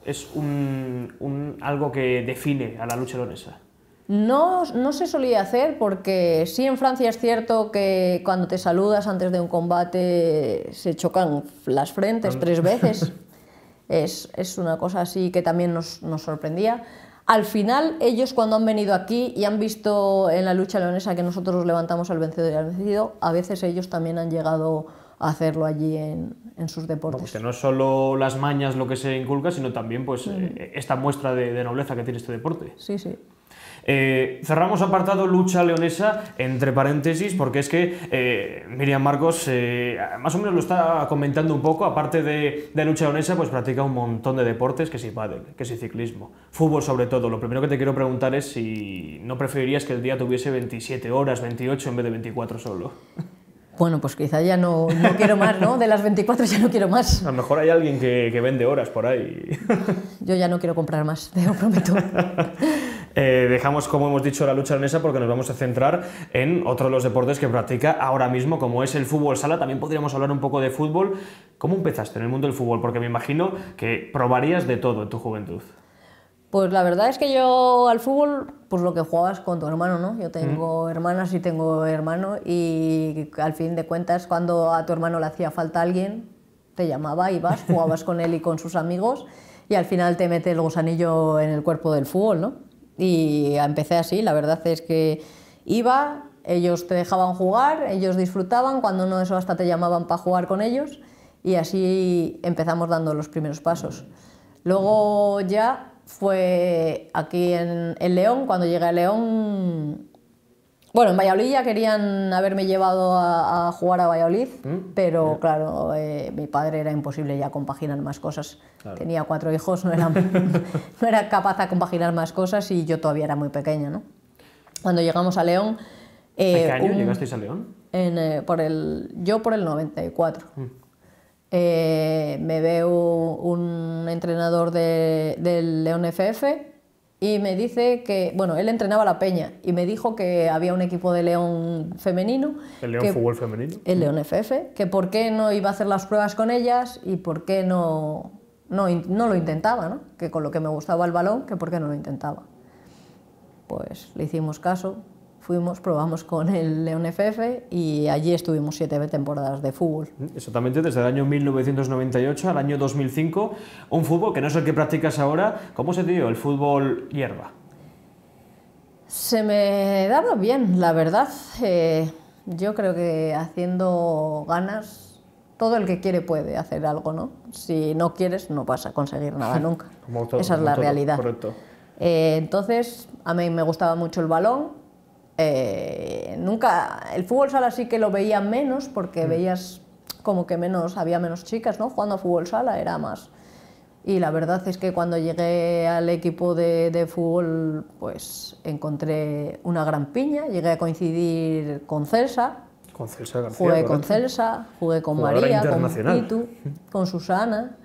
Speaker 1: es un, algo que define a la lucha leonesa?
Speaker 2: No, se solía hacer porque sí en Francia es cierto que cuando te saludas antes de un combate se chocan las frentes tres veces. [laughs] es, una cosa así que también nos, sorprendía. Al final, ellos cuando han venido aquí y han visto en la lucha leonesa que nosotros levantamos al vencedor y al vencido, a veces ellos también han llegado a hacerlo allí en, sus deportes.
Speaker 1: Porque no es solo las mañas lo que se inculca, sino también pues, mm. eh, esta muestra de nobleza que tiene este deporte. Sí, sí. Eh, cerramos apartado lucha leonesa, entre paréntesis, porque es que eh, Miriam Marcos eh, más o menos lo está comentando un poco, aparte de, lucha leonesa, pues practica un montón de deportes, que si pádel, que si ciclismo, fútbol sobre todo. Lo primero que te quiero preguntar es si no preferirías que el día tuviese 27 horas, 28 en vez de 24 solo.
Speaker 2: Bueno, pues quizá ya no, no, quiero más, ¿no? De las 24 ya no quiero más.
Speaker 1: A lo mejor hay alguien que, que vende horas por ahí.
Speaker 2: Yo ya no quiero comprar más, te lo prometo.
Speaker 1: [laughs] Eh, dejamos, como hemos dicho, la lucha en mesa porque nos vamos a centrar en otro de los deportes que practica ahora mismo, como es el fútbol sala. También podríamos hablar un poco de fútbol. ¿Cómo empezaste en el mundo del fútbol? Porque me imagino que probarías de todo en tu juventud.
Speaker 2: Pues la verdad es que yo al fútbol, pues lo que jugabas con tu hermano, ¿no? Yo tengo hermanas y tengo hermano y al fin de cuentas cuando a tu hermano le hacía falta alguien, te llamaba, y vas jugabas con él y con sus amigos y al final te mete el gusanillo en el cuerpo del fútbol, ¿no? Y empecé así, la verdad es que iba, ellos te dejaban jugar, ellos disfrutaban, cuando no eso hasta te llamaban para jugar con ellos y así empezamos dando los primeros pasos. Luego ya fue aquí en, el León, cuando llegué a León bueno, en Valladolid ya querían haberme llevado a, jugar a Valladolid, mm, pero claro, eh, mi padre era imposible ya compaginar más cosas. Tenía cuatro hijos, no era, [laughs] era capaz de compaginar más cosas y yo todavía era muy pequeña, ¿no? Cuando llegamos a León... Eh, qué año llegasteis a León? Eh, por el, yo por el 94. Mm. Eh, me veo un entrenador del León FF y me dice que, bueno, él entrenaba la peña y me dijo que había un equipo de León femenino. El León Fútbol Femenino. El León FF, que por qué no iba a hacer las pruebas con ellas y por qué no, no, no lo intentaba, ¿no? Que con lo que me gustaba el balón, que por qué no lo intentaba. Pues le hicimos caso, fuimos, probamos con el León FF y allí estuvimos siete temporadas de fútbol.
Speaker 1: Exactamente, desde el año 1998 al año 2005, un fútbol que no es el que practicas ahora. ¿Cómo se te dio el fútbol hierba?
Speaker 2: Se me daba bien, la verdad. Eh, yo creo que haciendo ganas todo el que quiere puede hacer algo, ¿no? Si no quieres, no vas a conseguir nada [laughs] nunca.
Speaker 1: Esa es la realidad.
Speaker 2: Eh, entonces, a mí me gustaba mucho el balón, eh, nunca, el fútbol sala sí que lo veía menos porque mm. veías como que menos, había menos chicas, ¿no? Jugando a fútbol sala era más. Y la verdad es que cuando llegué al equipo de, fútbol, pues encontré una gran piña, llegué a coincidir con Celsa.
Speaker 1: Con Celsa García, Jugué con Celsa, jugué con María, con Pitu,
Speaker 2: con Susana,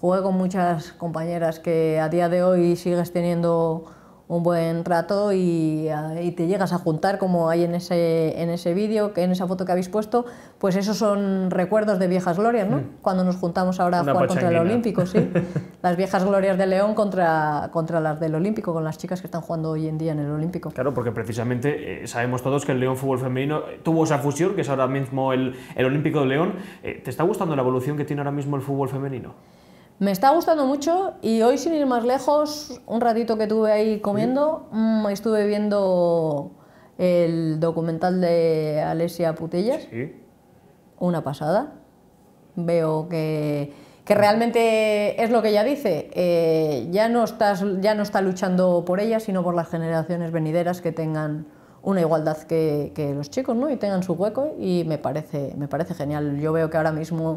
Speaker 2: jugué con muchas compañeras que a día de hoy sigues teniendo un buen rato y, te llegas a juntar como hay en ese, en ese vídeo, en esa foto que habéis puesto, pues esos son recuerdos de viejas glorias, ¿no? Mm. Cuando nos juntamos ahora a jugar contra el Olímpico, sí. [laughs] las viejas glorias de León contra, contra las del Olímpico, con las chicas que están jugando hoy en día en el Olímpico.
Speaker 1: Claro, porque precisamente eh, sabemos todos que el León Fútbol Femenino eh, tuvo esa fusión, que es ahora mismo el, Olímpico de León. Eh, ¿Te está gustando la evolución que tiene ahora mismo el fútbol femenino?
Speaker 2: Me está gustando mucho y hoy, sin ir más lejos, un ratito que tuve ahí comiendo, mm, estuve viendo el documental de Alesia Putellas. Una pasada. Veo que, realmente es lo que ella dice. Eh, ya, no estás, ya no está luchando por ella, sino por las generaciones venideras que tengan una igualdad que, los chicos, ¿no? Y tengan su hueco y me parece, me parece genial. Yo veo que ahora mismo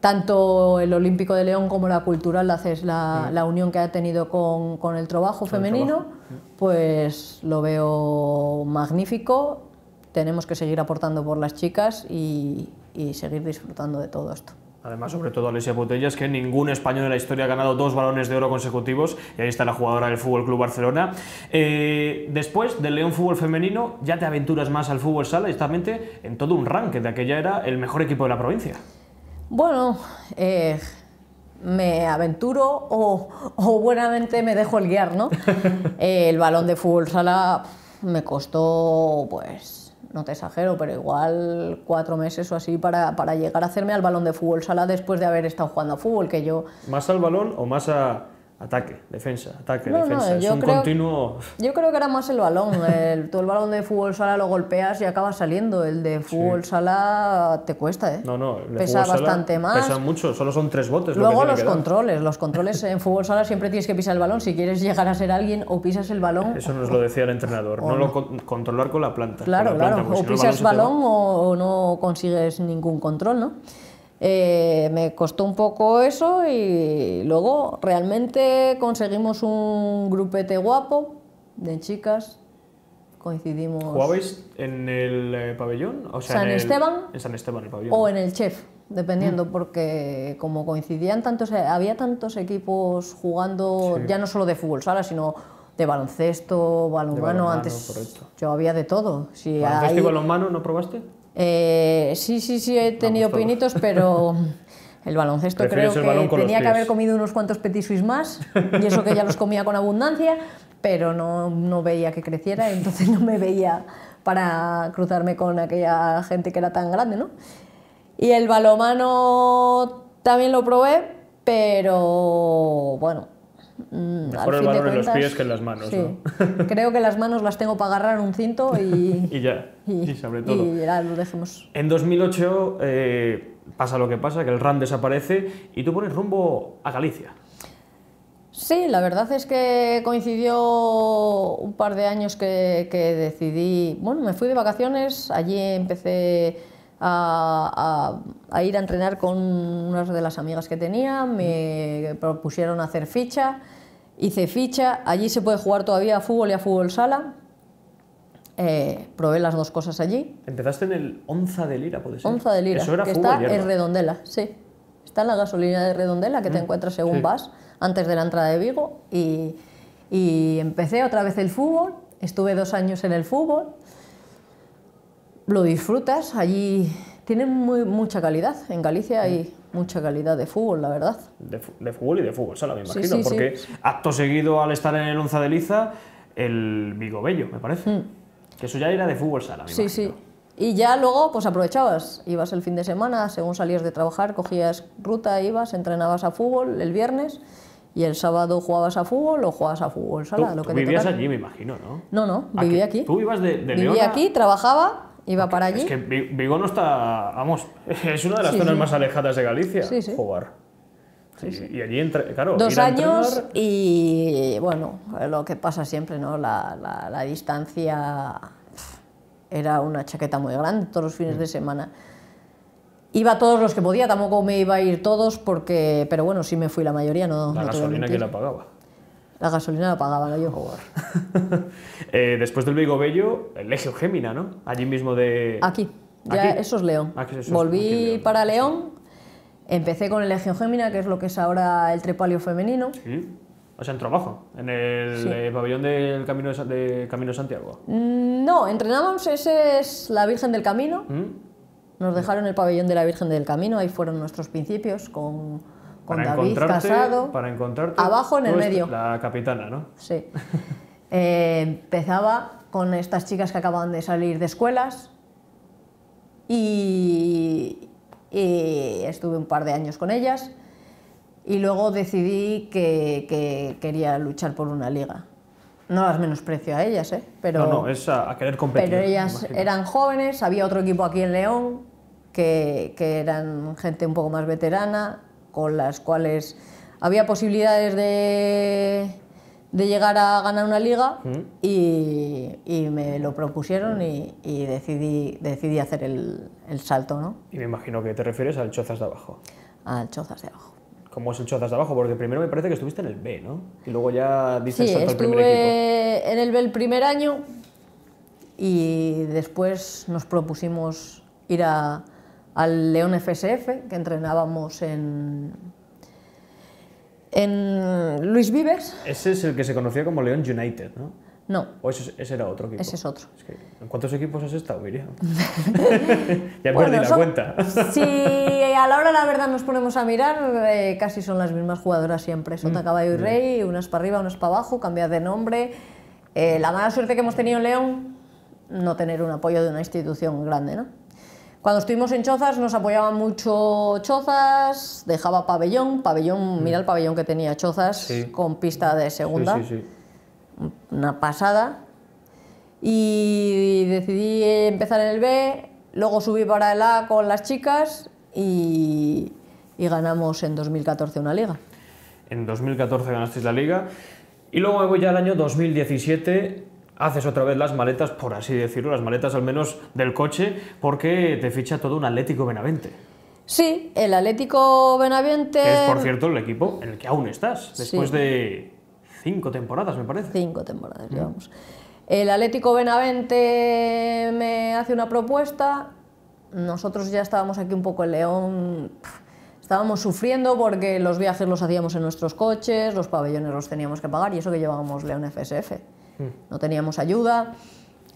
Speaker 2: tanto el Olímpico de León como la cultural, la, mm. la, unión que ha tenido con, el trabajo femenino, mm. pues lo veo magnífico. Tenemos que seguir aportando por las chicas y, seguir disfrutando de todo esto.
Speaker 1: Además, sobre todo Alicia es que ningún español de la historia ha ganado dos balones de oro consecutivos. Y ahí está la jugadora del Fútbol Club Barcelona. Eh, después del León Fútbol Femenino, ya te aventuras más al fútbol sala, y exactamente en todo un ranking de aquella era el mejor equipo de la provincia.
Speaker 2: Bueno, eh, me aventuro o, o, buenamente me dejo el guiar, ¿no? [laughs] Eh, el balón de fútbol sala me costó, pues, no te exagero, pero igual cuatro meses o así para, para llegar a hacerme al balón de fútbol sala después de haber estado jugando a fútbol, que yo...
Speaker 1: ¿Más al balón o más a ataque, defensa, ataque, defensa. es un continuo.
Speaker 2: Yo creo que era más el balón. El, tú el balón de fútbol sala lo golpeas y acaba saliendo. El de fútbol sala te cuesta, ¿eh? No,
Speaker 1: no, el de pesa bastante más. Pesa mucho, solo son tres botes. Luego los controles.
Speaker 2: Los controles en fútbol sala siempre tienes que pisar el balón. Si quieres llegar a ser alguien, o pisas el balón. Eso nos lo
Speaker 1: decía el entrenador. No, lo controlar con la planta. Claro, claro. O pisas balón,
Speaker 2: balón o no consigues ningún control, ¿no? Eh, me costó un poco eso y luego realmente conseguimos un grupete guapo de chicas. Coincidimos. ¿Jugabais
Speaker 1: en el eh, pabellón? O en San Esteban, O en
Speaker 2: el Chef, dependiendo, mm. porque como coincidían tantos, había tantos equipos jugando, ya no solo de fútbol sala, sino de baloncesto, balonmano. Antes yo había de todo. Si baloncesto hay... y manos no probaste? Eh, sí, sí, sí, he tenido pinitos, pero [laughs] el baloncesto creo que tenía que haber comido unos cuantos petisuis más, y eso que ya los comía con abundancia, pero no, no veía que creciera, entonces no me veía para cruzarme con aquella gente que era tan grande, ¿no? Y el balomano también lo probé, pero bueno, Mm, Mejor el valor en los pies que en las manos. [laughs] Creo que las manos las tengo para agarrar un cinto y. [laughs] y
Speaker 1: ya. Y, sobre todo.
Speaker 2: Y ya lo dejemos.
Speaker 1: En 2008 eh, pasa lo que pasa, que el RAN desaparece y tú pones rumbo a Galicia.
Speaker 2: Sí, la verdad es que coincidió un par de años que decidí. Bueno, me fui de vacaciones, allí empecé a, ir a entrenar con unas de las amigas que tenía, me propusieron hacer ficha, hice ficha, allí se puede jugar todavía a fútbol y a fútbol sala. Eh, probé las dos cosas allí. Empezaste en el Onza de Lira, puede ser. Onza de Lira, que está en Redondela, sí. Está en la gasolina de Redondela que te mm, encuentras según vas, antes de la entrada de Vigo. Y, y empecé otra vez el fútbol, estuve dos años en el fútbol lo disfrutas. Allí tienen mucha calidad. En Galicia hay mm. mucha calidad de fútbol, la verdad.
Speaker 1: De, fútbol y de fútbol, sala, me imagino, porque acto seguido al estar en el Onza de Liza, el Vigo Bello, me parece. Mm. Que eso ya era de fútbol sala, me Sí,
Speaker 2: sí. Y ya luego, pues aprovechabas, ibas el fin de semana, según salías de trabajar, cogías ruta, ibas, entrenabas a fútbol el viernes y el sábado jugabas a fútbol o jugabas a fútbol sala. lo que vivías allí,
Speaker 1: me imagino, ¿no? No, no, ah, vivía aquí. Tú ibas de, de Vivía
Speaker 2: aquí, trabajaba iba para allí. Es que
Speaker 1: Vigo no está, vamos, [laughs] es una de las zonas más alejadas de Galicia, sí, jugar. Y, y allí, entra, claro, dos años
Speaker 2: y bueno, lo que pasa siempre, ¿no? La, distancia era una chaqueta muy grande todos los fines mm. de semana. Iba todos los que podía, tampoco me iba a ir todos, porque, pero bueno, sí me fui la mayoría, no. La gasolina que la pagaba. La gasolina la pagaba, no yo.
Speaker 1: [laughs] Eh, después del Vigo Bello, el Legio Gémina, ¿no? Allí mismo de... Aquí,
Speaker 2: ya esos eso es León. Ah, Volví para León, empecé con el Legio Gémina, que es lo que es ahora el trepalio femenino. Sí.
Speaker 1: Mm. O sea, en trabajo, en el eh, pabellón del Camino de, Camino Santiago.
Speaker 2: Mm, no, entrenábamos. ese es la Virgen del Camino. Mm. Nos dejaron el pabellón de la Virgen del Camino, ahí fueron nuestros principios, con con para David
Speaker 1: Abajo en el medio. La capitana, ¿no?
Speaker 2: Sí. [laughs] Eh, empezaba con estas chicas que acababan de salir de escuelas y, estuve un par de años con ellas y luego decidí que, quería luchar por una liga. No las menosprecio a ellas, ¿eh? Pero, no, no,
Speaker 1: es a, querer competir. Pero ellas eran
Speaker 2: jóvenes, había otro equipo aquí en León que, que eran gente un poco más veterana con las cuales había posibilidades de, de llegar a ganar una liga mm. y, me lo propusieron y, decidí, decidí hacer el, el, salto. ¿no?
Speaker 1: Y me imagino que te refieres al Chozas de abajo.
Speaker 2: Al Chozas de abajo.
Speaker 1: ¿Cómo es el Chozas de abajo? Porque primero me parece que estuviste en el B, ¿no? Y luego ya diste el salto al primer
Speaker 2: equipo. en el B el primer año y después nos propusimos ir a, al León FSF, que entrenábamos en, Luis Vives.
Speaker 1: Ese es el que se conocía como León United, ¿no? No. ¿O ese, era otro equipo? Ese es otro. ¿En cuántos equipos has estado, Miriam?
Speaker 2: [laughs]
Speaker 1: ya perdí la cuenta. si a
Speaker 2: la hora la verdad nos ponemos a mirar, eh, casi son las mismas jugadoras siempre. Mm, Sota, mm. Caballo y Rey, unas para arriba, unas para abajo, Cambia de nombre. Eh, la mala suerte que hemos tenido en León, no tener un apoyo de una institución grande, ¿no? Cuando estuvimos en Chozas nos apoyaba mucho Chozas, dejaba pabellón, pabellón, mm. mira el pabellón que tenía Chozas con pista de segunda, una pasada. Y decidí empezar en el B, luego subí para el A con las chicas y, ganamos en 2014 una liga.
Speaker 1: En 2014 ganasteis la liga y luego me voy ya al año 2017 haces otra vez las maletas, por así decirlo, las maletas al menos del coche, porque te ficha todo un Atlético Benavente.
Speaker 2: Sí, el Atlético Benavente... es, por
Speaker 1: cierto, el equipo en el que aún estás, después de cinco temporadas, me parece. Cinco
Speaker 2: temporadas, digamos. Mm. El Atlético Benavente me hace una propuesta, nosotros ya estábamos aquí un poco en León... Estábamos sufriendo porque los viajes los hacíamos en nuestros coches, los pabellones los teníamos que pagar y eso que llevábamos León FSF no teníamos ayuda.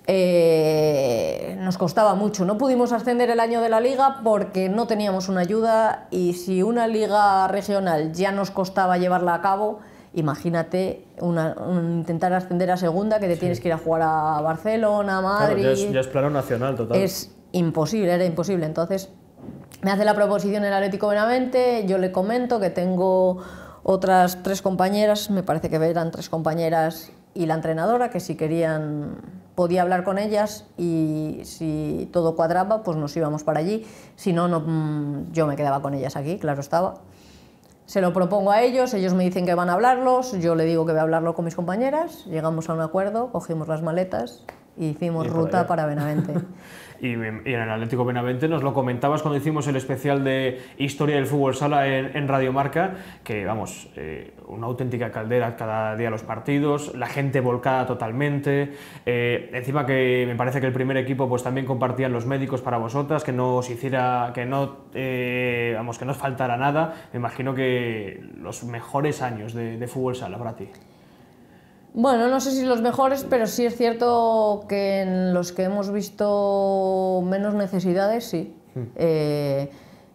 Speaker 2: Eh, nos costaba mucho. No pudimos ascender el año de la liga porque no teníamos una ayuda y si una liga regional ya nos costaba llevarla a cabo, imagínate intentar ascender a segunda que te tienes que ir a jugar a Barcelona, Madrid. es,
Speaker 1: plano nacional total. Es
Speaker 2: imposible, era imposible. Entonces me hace la proposición el Atlético Benavente, yo le comento que tengo otras tres compañeras, me parece que eran tres compañeras y la entrenadora, que si querían podía hablar con ellas y si todo cuadraba, pues nos íbamos para allí. Si no, mm, yo me quedaba con ellas aquí, claro estaba. Se lo propongo a ellos, ellos me dicen que van a hablarlos, yo le digo que voy a hablarlo con mis compañeras, llegamos a un acuerdo, cogimos las maletas y hicimos ruta para Benavente. [laughs]
Speaker 1: Y, en el Atlético Benavente nos lo comentabas cuando hicimos el especial de Historia del Fútbol Sala en, Radio Marca, que vamos, eh, una auténtica caldera cada día los partidos, la gente volcada totalmente, eh, encima que me parece que el primer equipo pues también compartían los médicos para vosotras, que no os hiciera, que no, eh, vamos, que no os faltara nada, me imagino que los mejores años de, de Fútbol Sala para ti.
Speaker 2: Bueno, no sé si los mejores, pero sí es cierto que en los que hemos visto menos necesidades, sí. Hmm. Eh,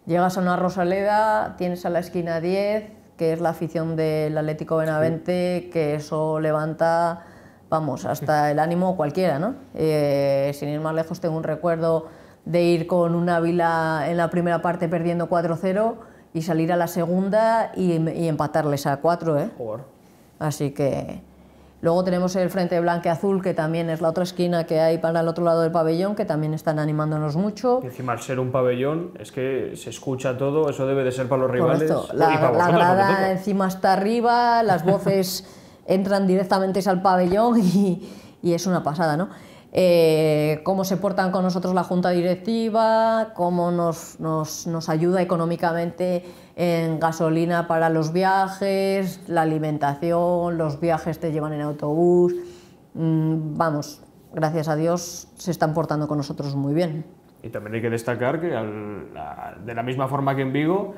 Speaker 2: llegas a una Rosaleda, tienes a la esquina 10, que es la afición del Atlético Benavente, que eso levanta, vamos, hasta hmm. el ánimo cualquiera, ¿no? Eh, sin ir más lejos, tengo un recuerdo de ir con un Ávila en la primera parte perdiendo 4-0 y salir a la segunda y, empatarles a 4, ¿eh? Así que Luego tenemos el Frente Blanque Azul, que también es la otra esquina que hay para el otro lado del pabellón, que también están animándonos mucho. Y
Speaker 1: encima, al ser un pabellón, es que se escucha todo, eso debe de ser para los rivales. La, y la grada
Speaker 2: encima está arriba, las voces [laughs] entran directamente al pabellón y, y es una pasada, ¿no? Eh, cómo se portan con nosotros la junta directiva, cómo nos, ayuda económicamente en gasolina para los viajes, la alimentación, los viajes te llevan en autobús. Mm, vamos, gracias a Dios se están portando con nosotros muy bien.
Speaker 1: Y también hay que destacar que de la misma forma que en Vigo,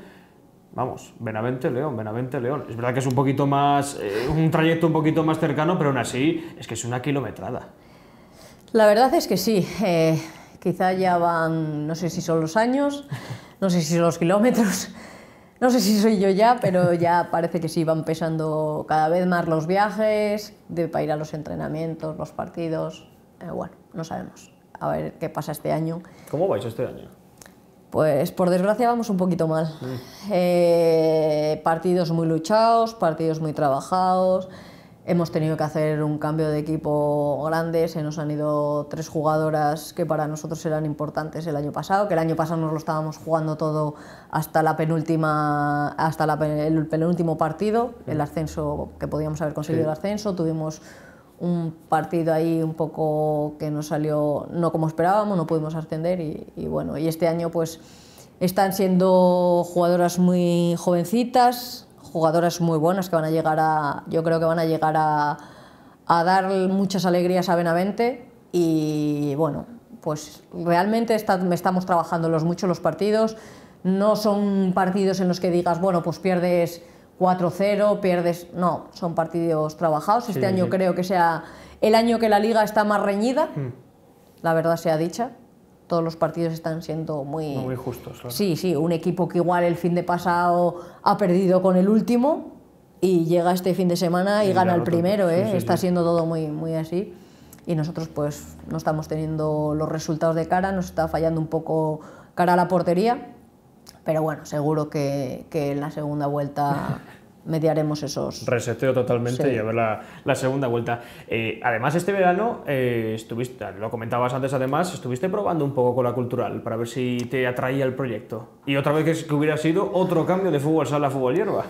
Speaker 1: vamos, Benavente León, Benavente León. Es verdad que es un poquito más, eh, un trayecto un poquito más cercano, pero aún así es que es una kilometrada.
Speaker 2: La verdad es que sí. Eh, quizá ya van, no sé si son los años, no sé si son los kilómetros, no sé si soy yo ya, pero ya parece que sí van pesando cada vez más los viajes, de, para ir a los entrenamientos, los partidos. Eh, bueno, no sabemos. A ver qué pasa este año. ¿Cómo vais este año? Pues por desgracia vamos un poquito mal. Mm. Eh, partidos muy luchados, partidos muy trabajados. Hemos tenido que hacer un cambio de equipo grande, se nos han ido tres jugadoras que para nosotros eran importantes el año pasado, que el año pasado nos lo estábamos jugando todo hasta, la penúltima, hasta el penúltimo partido, el mm. ascenso, que podíamos haber conseguido el ascenso, tuvimos un partido ahí un poco que no salió no como esperábamos, no pudimos ascender y, y bueno, y este año pues están siendo jugadoras muy jovencitas, jugadoras muy buenas que van a llegar a, yo creo que van a llegar a, a dar muchas alegrías a Benavente y bueno, pues realmente está, estamos los mucho los partidos, no son partidos en los que digas, bueno, pues pierdes 4-0, pierdes... No, son partidos trabajados. Este año creo que sea el año que la liga está más reñida, mm. la verdad sea dicha todos los partidos están siendo muy... Muy justos. Sí, sí, un equipo que igual el fin de pasado ha perdido con el último y llega este fin de semana y, gana el primero, ¿eh? está siendo todo muy, muy así. Y nosotros pues no estamos teniendo los resultados de cara, nos está fallando un poco cara a la portería, pero bueno, seguro que, que en la segunda vuelta... [laughs] mediaremos esos.
Speaker 1: Reseteo totalmente y a ver la, segunda vuelta. Eh, además, este verano eh, estuviste, lo comentabas antes además, estuviste probando un poco con la cultural para ver si te atraía el proyecto. Y otra vez que, hubiera sido otro cambio de fútbol sala a fútbol hierba.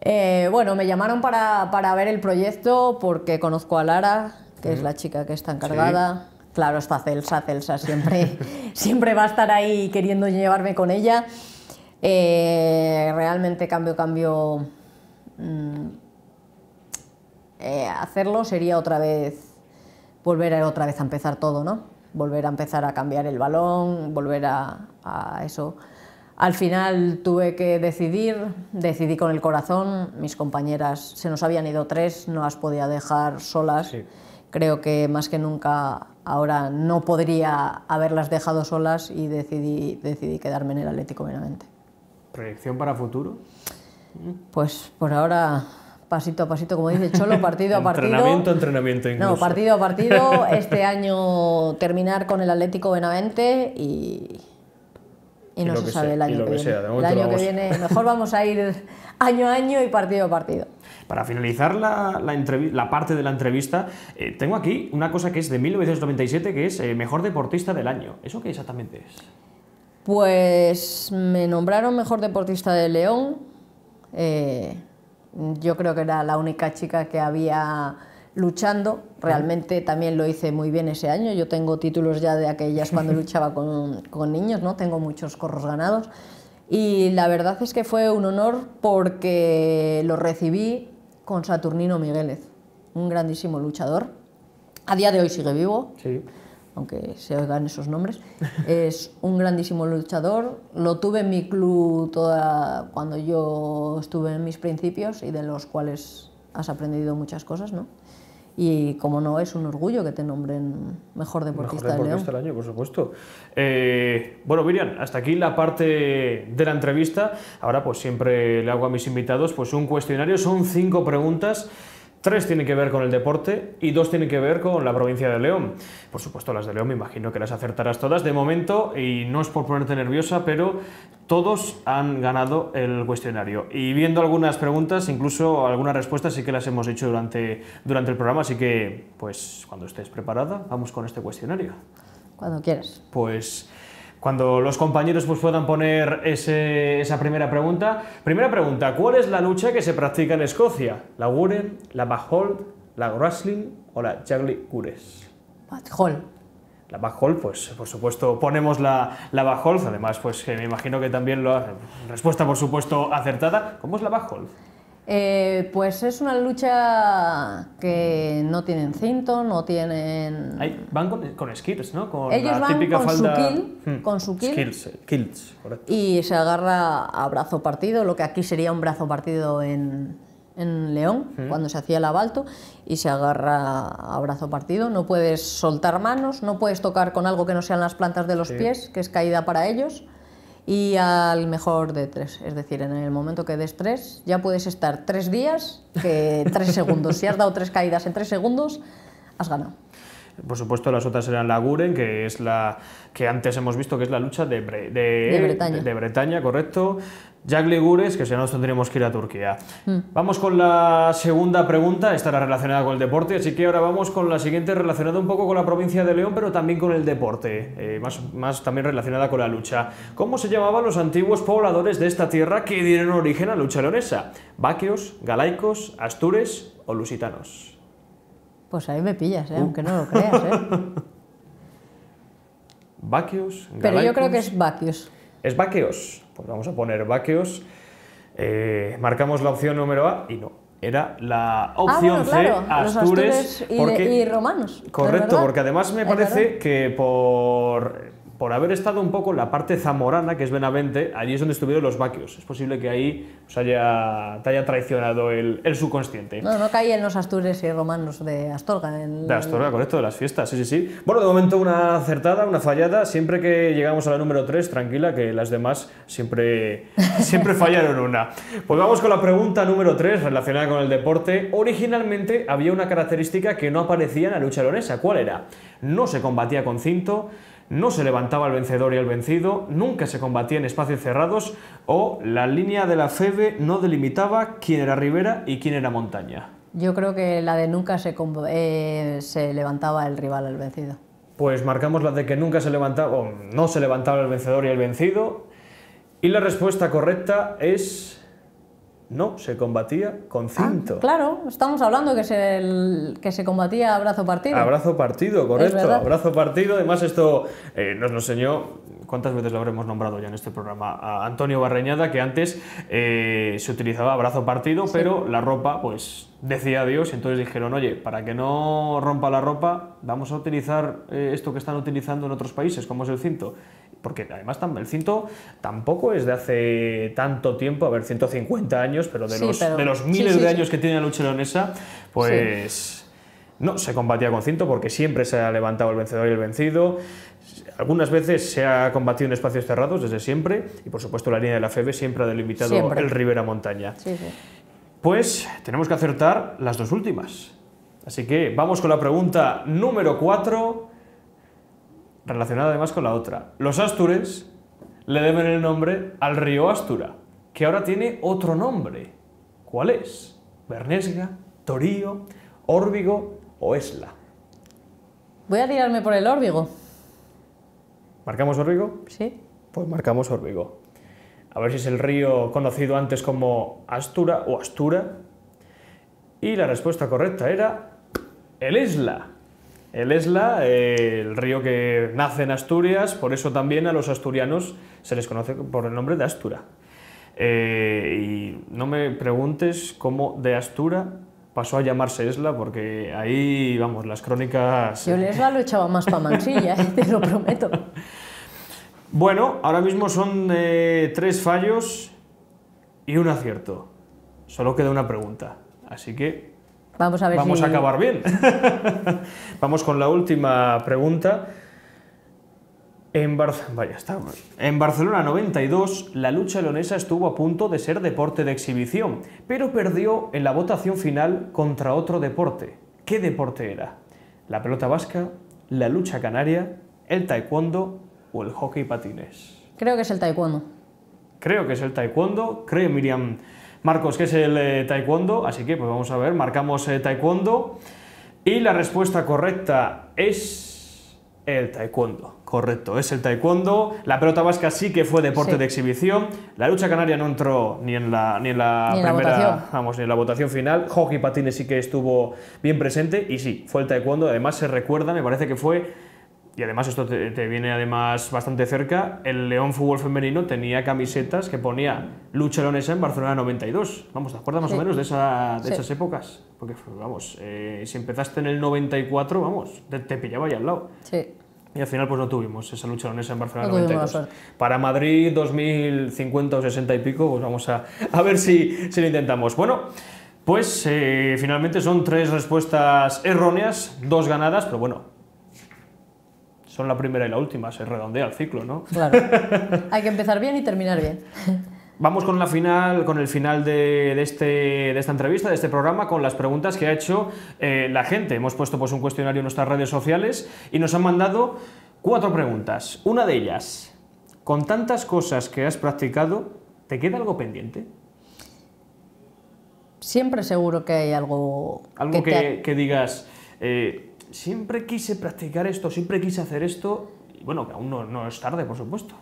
Speaker 2: Eh, bueno, me llamaron para, ver el proyecto porque conozco a Lara, que es la chica que está encargada. Claro, está Celsa, Celsa siempre, [laughs] siempre va a estar ahí queriendo llevarme con ella. realmente cambio, cambio Mm, eh, hacerlo sería otra vez, volver a, otra vez a empezar todo, ¿no? Volver a empezar a cambiar el balón, volver a, eso. Al final tuve que decidir, decidí con el corazón, mis compañeras, se nos habían ido tres, no las podía dejar solas. Creo que más que nunca ahora no podría haberlas dejado solas y decidí, decidí quedarme en el Atlético meramente.
Speaker 1: ¿Proyección para futuro?
Speaker 2: Pues por ahora, pasito a pasito, como dice Cholo, partido a [laughs] partido. entrenamiento, entrenamiento No, partido a partido. [laughs] Este año terminar con el Atlético Benavente y, y, no se sabe el año que, viene. el año que viene, mejor vamos a ir año a año y partido a partido.
Speaker 1: Para finalizar la, la, parte de la entrevista, eh, tengo aquí una cosa que es de 1997, que es eh, mejor deportista del año. ¿Eso qué exactamente
Speaker 2: es? Pues me nombraron mejor deportista de León, eh, yo creo que era la única chica que había luchando. Realmente también lo hice muy bien ese año. Yo tengo títulos ya de aquellas cuando [laughs] luchaba con, con niños, ¿no? Tengo muchos corros ganados. Y la verdad es que fue un honor porque lo recibí con Saturnino Migueles, un grandísimo luchador. A día de hoy sigue vivo aunque se oigan esos nombres, [laughs] es un grandísimo luchador. Lo tuve en mi club toda cuando yo estuve en mis principios y de los cuales has aprendido muchas cosas, ¿no? Y como no, es un orgullo que te nombren mejor deportista, mejor deportista
Speaker 1: del año, por supuesto. Eh, bueno, Miriam, hasta aquí la parte de la entrevista. Ahora, pues siempre le hago a mis invitados pues un cuestionario, son cinco preguntas. Tres tienen que ver con el deporte y dos tienen que ver con la provincia de León. Por supuesto, las de León me imagino que las acertarás todas de momento y no es por ponerte nerviosa, pero todos han ganado el cuestionario. Y viendo algunas preguntas, incluso algunas respuestas sí que las hemos hecho durante, durante el programa, así que pues cuando estés preparada, vamos con este cuestionario.
Speaker 2: Cuando quieras.
Speaker 1: Pues cuando los compañeros pues, puedan poner esa primera pregunta. Primera pregunta, ¿cuál es la lucha que se practica en Escocia? ¿La Wuren, la Backhold, la Wrestling o la Jagli cures Backhold la backhold pues por supuesto ponemos la, la además pues me imagino que también lo hacen. Respuesta por supuesto acertada. ¿Cómo es la backhold?
Speaker 2: Eh, pues es una lucha que no tienen cinto, no tienen.
Speaker 1: van con, skills, ¿no? Con su kill,
Speaker 2: con su eh, kills, Y se agarra a brazo partido, lo que aquí sería un brazo partido en, León, hmm. cuando se hacía el abalto, y se agarra a brazo partido. No puedes soltar manos, no puedes tocar con algo que no sean las plantas de los pies, que es caída para ellos y al mejor de tres. Es decir, en el momento que des tres, ya puedes estar tres días que tres segundos. Si has dado tres caídas en tres segundos, has ganado.
Speaker 1: Por supuesto, las otras eran la Guren, que es la que antes hemos visto que es la lucha de, de, Bretaña. correcto. Jack que si no nos tendríamos que ir a Turquía. Hmm. Vamos con la segunda pregunta, esta relacionada con el deporte, así que ahora vamos con la siguiente relacionada un poco con la provincia de León, pero también con el deporte, eh, más, también relacionada con la lucha. ¿Cómo se llamaban los antiguos pobladores de esta tierra que dieron origen a la lucha leonesa? ¿Baqueos, galaicos, astures o lusitanos?
Speaker 2: Pues ahí me pillas, ¿eh? uh. aunque no lo creas. ¿eh?
Speaker 1: [laughs] Pero yo creo que es Vaqueos. Es Vaqueos. Pues vamos a poner Vaqueos. Eh, marcamos la opción número A y no. Era la ah, opción C, y
Speaker 2: romanos. Correcto, porque
Speaker 1: además me parece que por por haber estado un poco en la parte zamorana, que es Benavente, allí es donde estuvieron los vaquios. Es posible que ahí pues, haya, te haya traicionado el, subconsciente. No,
Speaker 2: no caí en los astures y romanos de Astorga. De Astorga,
Speaker 1: correcto, de las fiestas, sí, sí, sí. Bueno, de momento una acertada, una fallada. Siempre que llegamos a la número 3, tranquila, que las demás siempre, [laughs] siempre fallaron una. Pues vamos con la pregunta número 3, relacionada con el deporte. Originalmente había una característica que no aparecía en la lucha lonesa. ¿Cuál era? No se combatía con cinto, no se levantaba el vencedor y el vencido, nunca se combatía en espacios cerrados o la línea de la FEBE no delimitaba quién era ribera y quién era montaña.
Speaker 2: Yo creo que la de nunca se, eh, se levantaba el rival al vencido.
Speaker 1: Pues marcamos la de que nunca se levantaba, o no se levantaba el vencedor y el vencido. Y la respuesta correcta es no, se combatía con ah, cinto.
Speaker 2: claro, estamos hablando que se, que se combatía a brazo partido.
Speaker 1: Abrazo partido, correcto. Abrazo partido. Además, esto eh, nos lo enseñó, ¿cuántas veces lo habremos nombrado ya en este programa? A Antonio Barreñada, que antes eh, se utilizaba abrazo partido, pero la ropa, pues decía Dios, entonces dijeron, oye, para que no rompa la ropa, vamos a utilizar eh, esto que están utilizando en otros países, como es el cinto porque además el cinto tampoco es de hace tanto tiempo, a ver, 150 años, pero de, los, miles de años que tiene la lucha leonesa, pues no se combatía con cinto porque siempre se ha levantado el vencedor y el vencido. Algunas veces se ha combatido en espacios cerrados desde siempre y por supuesto la línea de la FEBE siempre ha delimitado el Ribera Montaña. Pues tenemos que acertar las dos últimas. Así que vamos con la pregunta número 4 relacionada además con la otra. Los Astures le deben el nombre al río Astura, que ahora tiene otro nombre. ¿Cuál es? Bernesga, Torío, Órbigo o Esla.
Speaker 2: Voy a tirarme por el Órbigo.
Speaker 1: ¿Marcamos Órbigo? Sí. Pues marcamos Órbigo. A ver si es el río conocido antes como Astura o Astura. Y la respuesta correcta era el Esla el Esla, eh, el río que nace en Asturias, por eso también a los asturianos se les conoce por el nombre de Astura. Eh, y no me preguntes cómo de Astura pasó a llamarse Esla, porque ahí, vamos, las crónicas... Yo el
Speaker 2: Esla lo echaba más para Mansilla, eh, te lo prometo.
Speaker 1: Bueno, ahora mismo son tres fallos y un acierto. Solo queda una pregunta, así que
Speaker 2: Vamos a ver Vamos a acabar
Speaker 1: bien. [laughs] Vamos con la última pregunta. En, en Barcelona 92, la lucha leonesa estuvo a punto de ser deporte de exhibición, pero perdió en la votación final contra otro deporte. ¿Qué deporte era? ¿La pelota vasca, la lucha canaria, el taekwondo o el hockey patines?
Speaker 2: Creo que es el taekwondo.
Speaker 1: Creo que es el taekwondo, creo Miriam Marcos, que es el eh, taekwondo, así que pues vamos a ver, marcamos eh, taekwondo y la respuesta correcta es el taekwondo. Correcto, es el taekwondo. La pelota vasca sí que fue deporte de exhibición. La lucha canaria no entró ni en la, la primera, vamos, ni en la votación final. Hockey patines sí que estuvo bien presente y sí, fue el taekwondo. Además se recuerda, me parece que fue y además esto te, viene además bastante cerca, el León Fútbol Femenino tenía camisetas que ponía Leonesa en Barcelona 92. Vamos, ¿te acuerdas más o menos de, esa, de esas épocas? Porque, vamos, eh, si empezaste en el 94, vamos, te, pillaba ya al lado. Sí. Y al final pues no tuvimos esa lucha en Barcelona 92. Para Madrid 2050 o 60 y pico, pues vamos a, ver si, lo intentamos. Bueno, pues eh, finalmente son tres respuestas erróneas, dos ganadas, pero bueno, son la primera y la última, se redondea el ciclo, ¿no? Claro.
Speaker 2: [laughs] Hay que empezar bien y terminar bien.
Speaker 1: Vamos con, la final, con el final de, este, de, esta entrevista, de este programa, con las preguntas que ha hecho eh, la gente. Hemos puesto pues, un cuestionario en nuestras redes sociales y nos han mandado cuatro preguntas. Una de ellas, con tantas cosas que has practicado, ¿te queda algo pendiente?
Speaker 2: Siempre seguro que hay algo... Algo que,
Speaker 1: digas, eh, siempre quise practicar esto, siempre quise hacer esto, y bueno, que aún no, es tarde, por supuesto.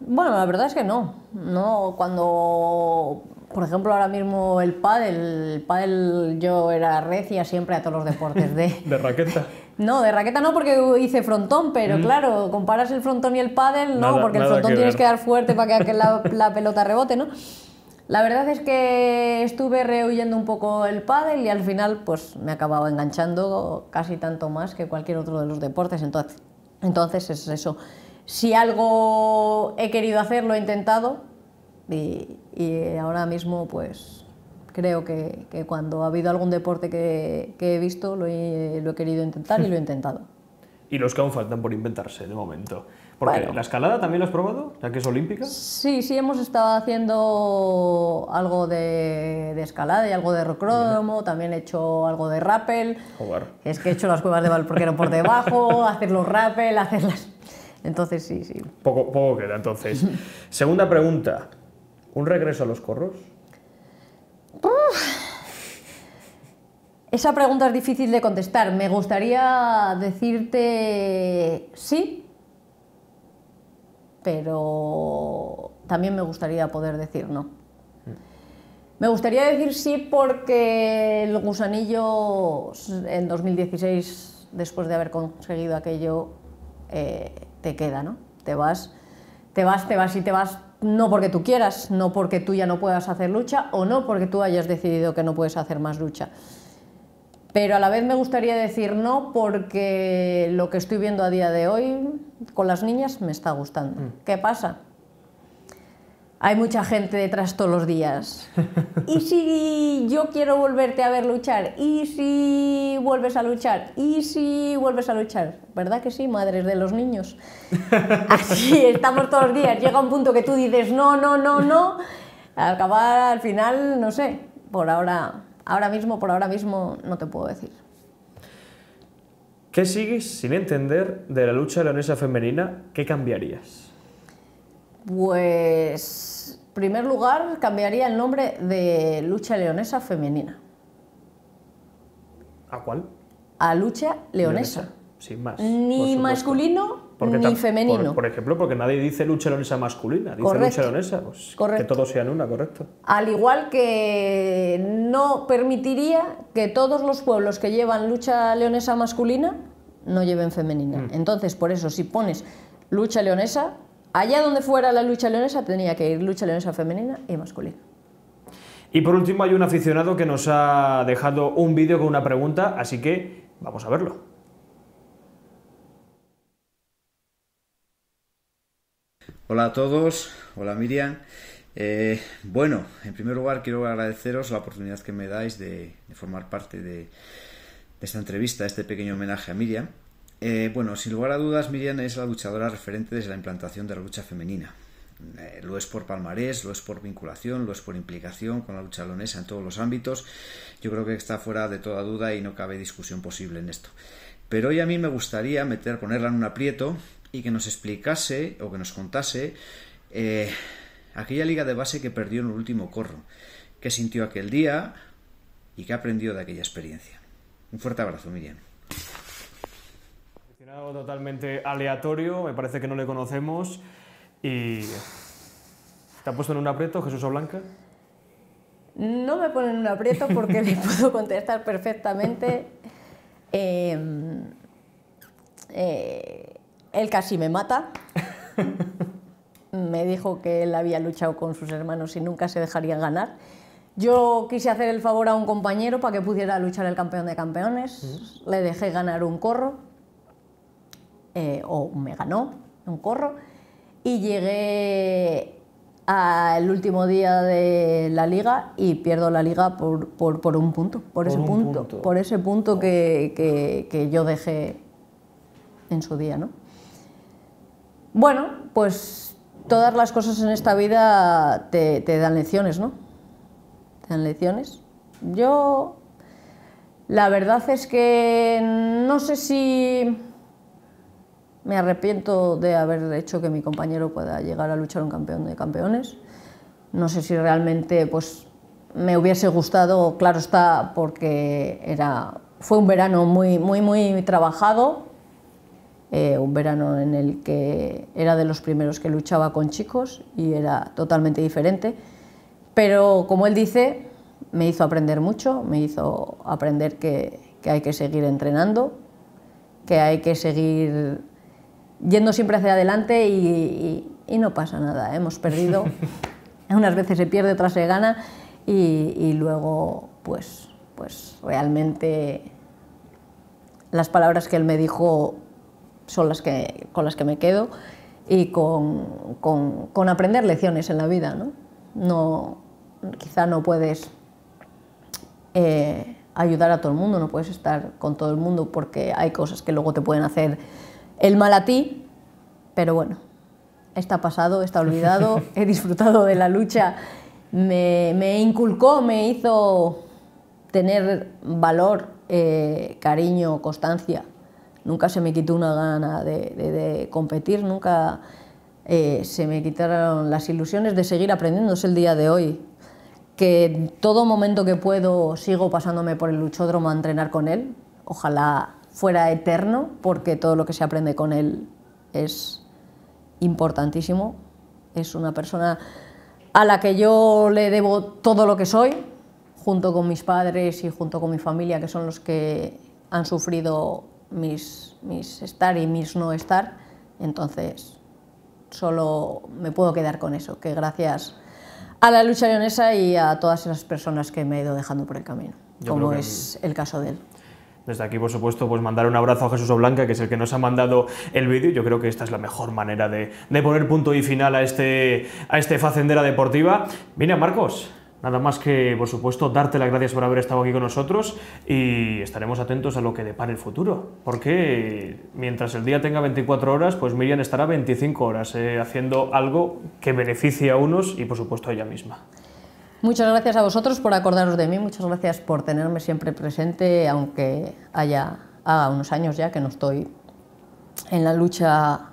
Speaker 2: Bueno, la verdad es que no. No, cuando, por ejemplo, ahora mismo el pádel, el pádel yo era recia siempre a todos los deportes de... [laughs] de raqueta. [laughs] No, de raqueta no porque hice frontón, pero mm. claro, comparas el frontón y el pádel, no, porque el frontón tienes que dar fuerte para que [laughs] la pelota rebote, ¿no? La verdad es que estuve rehuyendo un poco el pádel y al final pues me acababa enganchando casi tanto más que cualquier otro de los deportes. Entonces, entonces es eso. Si algo he querido hacer, lo he intentado y, ahora mismo pues creo que, cuando ha habido algún deporte que, he visto lo he querido intentar y lo he intentado
Speaker 1: y los que aún faltan por inventarse de momento. Porque la escalada también lo has probado, ya que es olímpica.
Speaker 2: Sí, sí, hemos estado haciendo algo de, escalada y algo de rocromo. también he hecho algo de rappel. Es que he hecho las cuevas de Valporquero por debajo, [laughs] hacer los rappel, hacerlas Entonces sí, sí. Poco,
Speaker 1: poco queda entonces. Segunda pregunta, ¿un regreso a los corros?
Speaker 2: Esa pregunta es difícil de contestar. Me gustaría decirte sí, pero también me gustaría poder decir no. Mm. Me gustaría decir sí porque el gusanillo en 2016, después de haber conseguido aquello, eh, te queda, ¿no? Te vas, te vas, te vas y te vas no porque tú quieras, no porque tú ya no puedas hacer lucha o no porque tú hayas decidido que no puedes hacer más lucha pero a la vez me gustaría decir no porque lo que estoy viendo a día de hoy con las niñas me está gustando. Mm. ¿Qué pasa? Hay mucha gente detrás todos los días. [laughs] ¿Y si yo quiero volverte a ver luchar? ¿Y si vuelves a luchar? ¿Y si vuelves a luchar? ¿Verdad que sí, madres de los niños? [laughs] Así estamos todos los días. Llega un punto que tú dices no, no, no, no. Al acabar, al final, no sé. Por ahora ahora mismo, por ahora mismo, no te puedo decir.
Speaker 1: ¿Qué sigues sin entender de la lucha leonesa femenina? ¿Qué cambiarías?
Speaker 2: Pues, en primer lugar, cambiaría el nombre de lucha leonesa femenina. ¿A cuál? A lucha leonesa. Sin más. Ni masculino ni femenino.
Speaker 1: Por, ejemplo, porque nadie dice lucha leonesa masculina, dice lucha leonesa, pues que todos sean una, correcto.
Speaker 2: Al igual que no permitiría que todos los pueblos que llevan lucha leonesa masculina no lleven femenina. Mm. Entonces, por eso, si pones lucha leonesa, allá donde fuera la lucha leonesa tenía que ir lucha leonesa femenina y masculina.
Speaker 1: Y por último hay un aficionado que nos ha dejado un vídeo con una pregunta, así que vamos a verlo. Hola a todos, hola Miriam. Eh, bueno, en primer lugar quiero agradeceros la oportunidad que me dais de, formar parte de, esta entrevista, este pequeño homenaje a Miriam. Eh, bueno, sin lugar a dudas, Miriam es la luchadora referente desde la implantación de la lucha femenina. Eh, lo es por palmarés, lo es por vinculación, lo es por implicación con la lucha lonesa en todos los ámbitos. Yo creo que está fuera de toda duda y no cabe discusión posible en esto. Pero hoy a mí me gustaría meter, ponerla en un aprieto y que nos explicase o que nos contase eh, aquella liga de base que perdió en el último corro, qué sintió aquel día y qué aprendió de aquella experiencia. Un fuerte abrazo, Miriam. Totalmente aleatorio, me parece que no le conocemos y ¿Te ha puesto en un aprieto Jesús O Blanca?
Speaker 2: No me pone en un aprieto porque le [laughs] puedo contestar perfectamente. Em, eh, él casi me mata. me dijo que él había luchado con sus hermanos y nunca se dejaría ganar. Yo quise hacer el favor a un compañero para que pudiera luchar el campeón de campeones. Le dejé ganar un corro, eh, o me ganó un corro, y llegué al último día de la liga y pierdo la liga por, un punto, por, ese punto, por oh. ese punto que, que yo dejé en su día, ¿no? Bueno, pues todas las cosas en esta vida te, dan lecciones, ¿no? Te dan lecciones. Yo, la verdad es que no sé si me arrepiento de haber hecho que mi compañero pueda llegar a luchar un campeón de campeones. No sé si realmente pues, me hubiese gustado, claro está, porque fue un verano muy, muy, muy trabajado, eh, un verano en el que era de los primeros que luchaba con chicos y era totalmente diferente, pero como él dice, me hizo aprender mucho, me hizo aprender que, hay que seguir entrenando, que hay que seguir yendo siempre hacia adelante y, no pasa nada, ¿eh? hemos perdido, [laughs] unas veces se pierde, otras se gana y, y luego pues, pues realmente las palabras que él me dijo son las que, con las que me quedo y con, aprender lecciones en la vida. ¿no? quizá no puedes eh, ayudar a todo el mundo, no puedes estar con todo el mundo porque hay cosas que luego te pueden hacer el mal a ti, pero bueno, está pasado, está olvidado, [laughs] he disfrutado de la lucha, me, inculcó, me hizo tener valor, eh, cariño, constancia nunca se me quitó una gana de, competir, nunca eh, se me quitaron las ilusiones de seguir aprendiendo, es el día de hoy, que todo momento que puedo sigo pasándome por el luchódromo a entrenar con él, ojalá fuera eterno, porque todo lo que se aprende con él es importantísimo, es una persona a la que yo le debo todo lo que soy, junto con mis padres y junto con mi familia, que son los que han sufrido mis, mis estar y mis no estar, entonces solo me puedo quedar con eso, que gracias a la lucha leonesa y a todas esas personas que me he ido dejando por el camino, como es el caso de él.
Speaker 1: Desde aquí, por supuesto, pues mandar un abrazo a Jesús Oblanca, que es el que nos ha mandado el vídeo. Yo creo que esta es la mejor manera de, de poner punto y final a, este, a este Facendera Deportiva. Mira, Marcos, Nada más que, por supuesto, darte las gracias por haber estado aquí con nosotros y estaremos atentos a lo que depara el futuro. Porque mientras el día tenga 24 horas, pues Miriam estará 25 horas eh, haciendo algo que beneficie a unos y, por supuesto, a ella misma.
Speaker 2: Muchas gracias a vosotros por acordaros de mí, muchas gracias por tenerme siempre presente, aunque haya unos años ya que no estoy en la lucha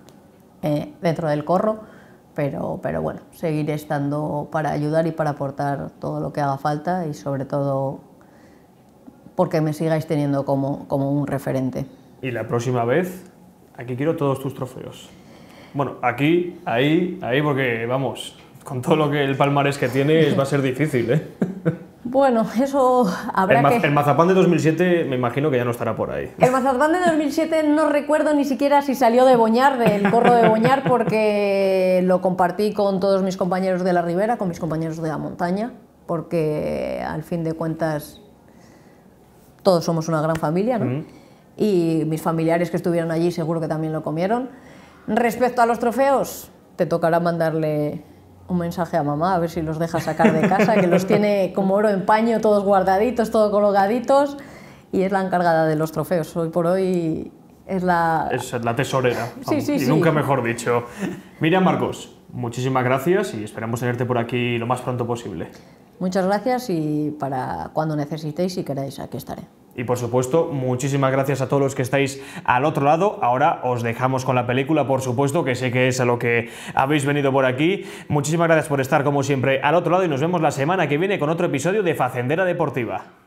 Speaker 2: eh, dentro del corro pero, pero bueno, seguiré estando para ayudar y para aportar todo lo que haga falta y sobre todo porque me sigáis teniendo como, como un referente.
Speaker 1: Y la próxima vez, aquí quiero todos tus trofeos. Bueno, aquí, ahí, ahí, porque vamos, con todo lo que el palmarés que tienes va a ser difícil, ¿eh?
Speaker 2: [laughs] Bueno, eso habrá el, que... el
Speaker 1: mazapán de 2007 me imagino que ya no estará por ahí.
Speaker 2: El mazapán de 2007 no recuerdo ni siquiera si salió de Boñar, del corro de Boñar, porque lo compartí con todos mis compañeros de la ribera, con mis compañeros de la montaña, porque al fin de cuentas todos somos una gran familia, ¿no? Y mis familiares que estuvieron allí seguro que también lo comieron. Respecto a los trofeos, te tocará mandarle un mensaje a mamá, a ver si los deja sacar de casa, que los tiene como oro en paño, todos guardaditos, todos colgaditos, y es la encargada de los trofeos. Hoy por hoy es la...
Speaker 1: Es la tesorera, y nunca mejor dicho. Miriam Marcos, muchísimas gracias y esperamos tenerte por aquí lo más pronto posible.
Speaker 2: Muchas gracias y para cuando necesitéis y queráis, aquí estaré.
Speaker 1: Y por supuesto, muchísimas gracias a todos los que estáis al otro lado. Ahora os dejamos con la película, por supuesto, que sé que es a lo que habéis venido por aquí. Muchísimas gracias por estar, como siempre, al otro lado y nos vemos la semana que viene con otro episodio de Facendera Deportiva.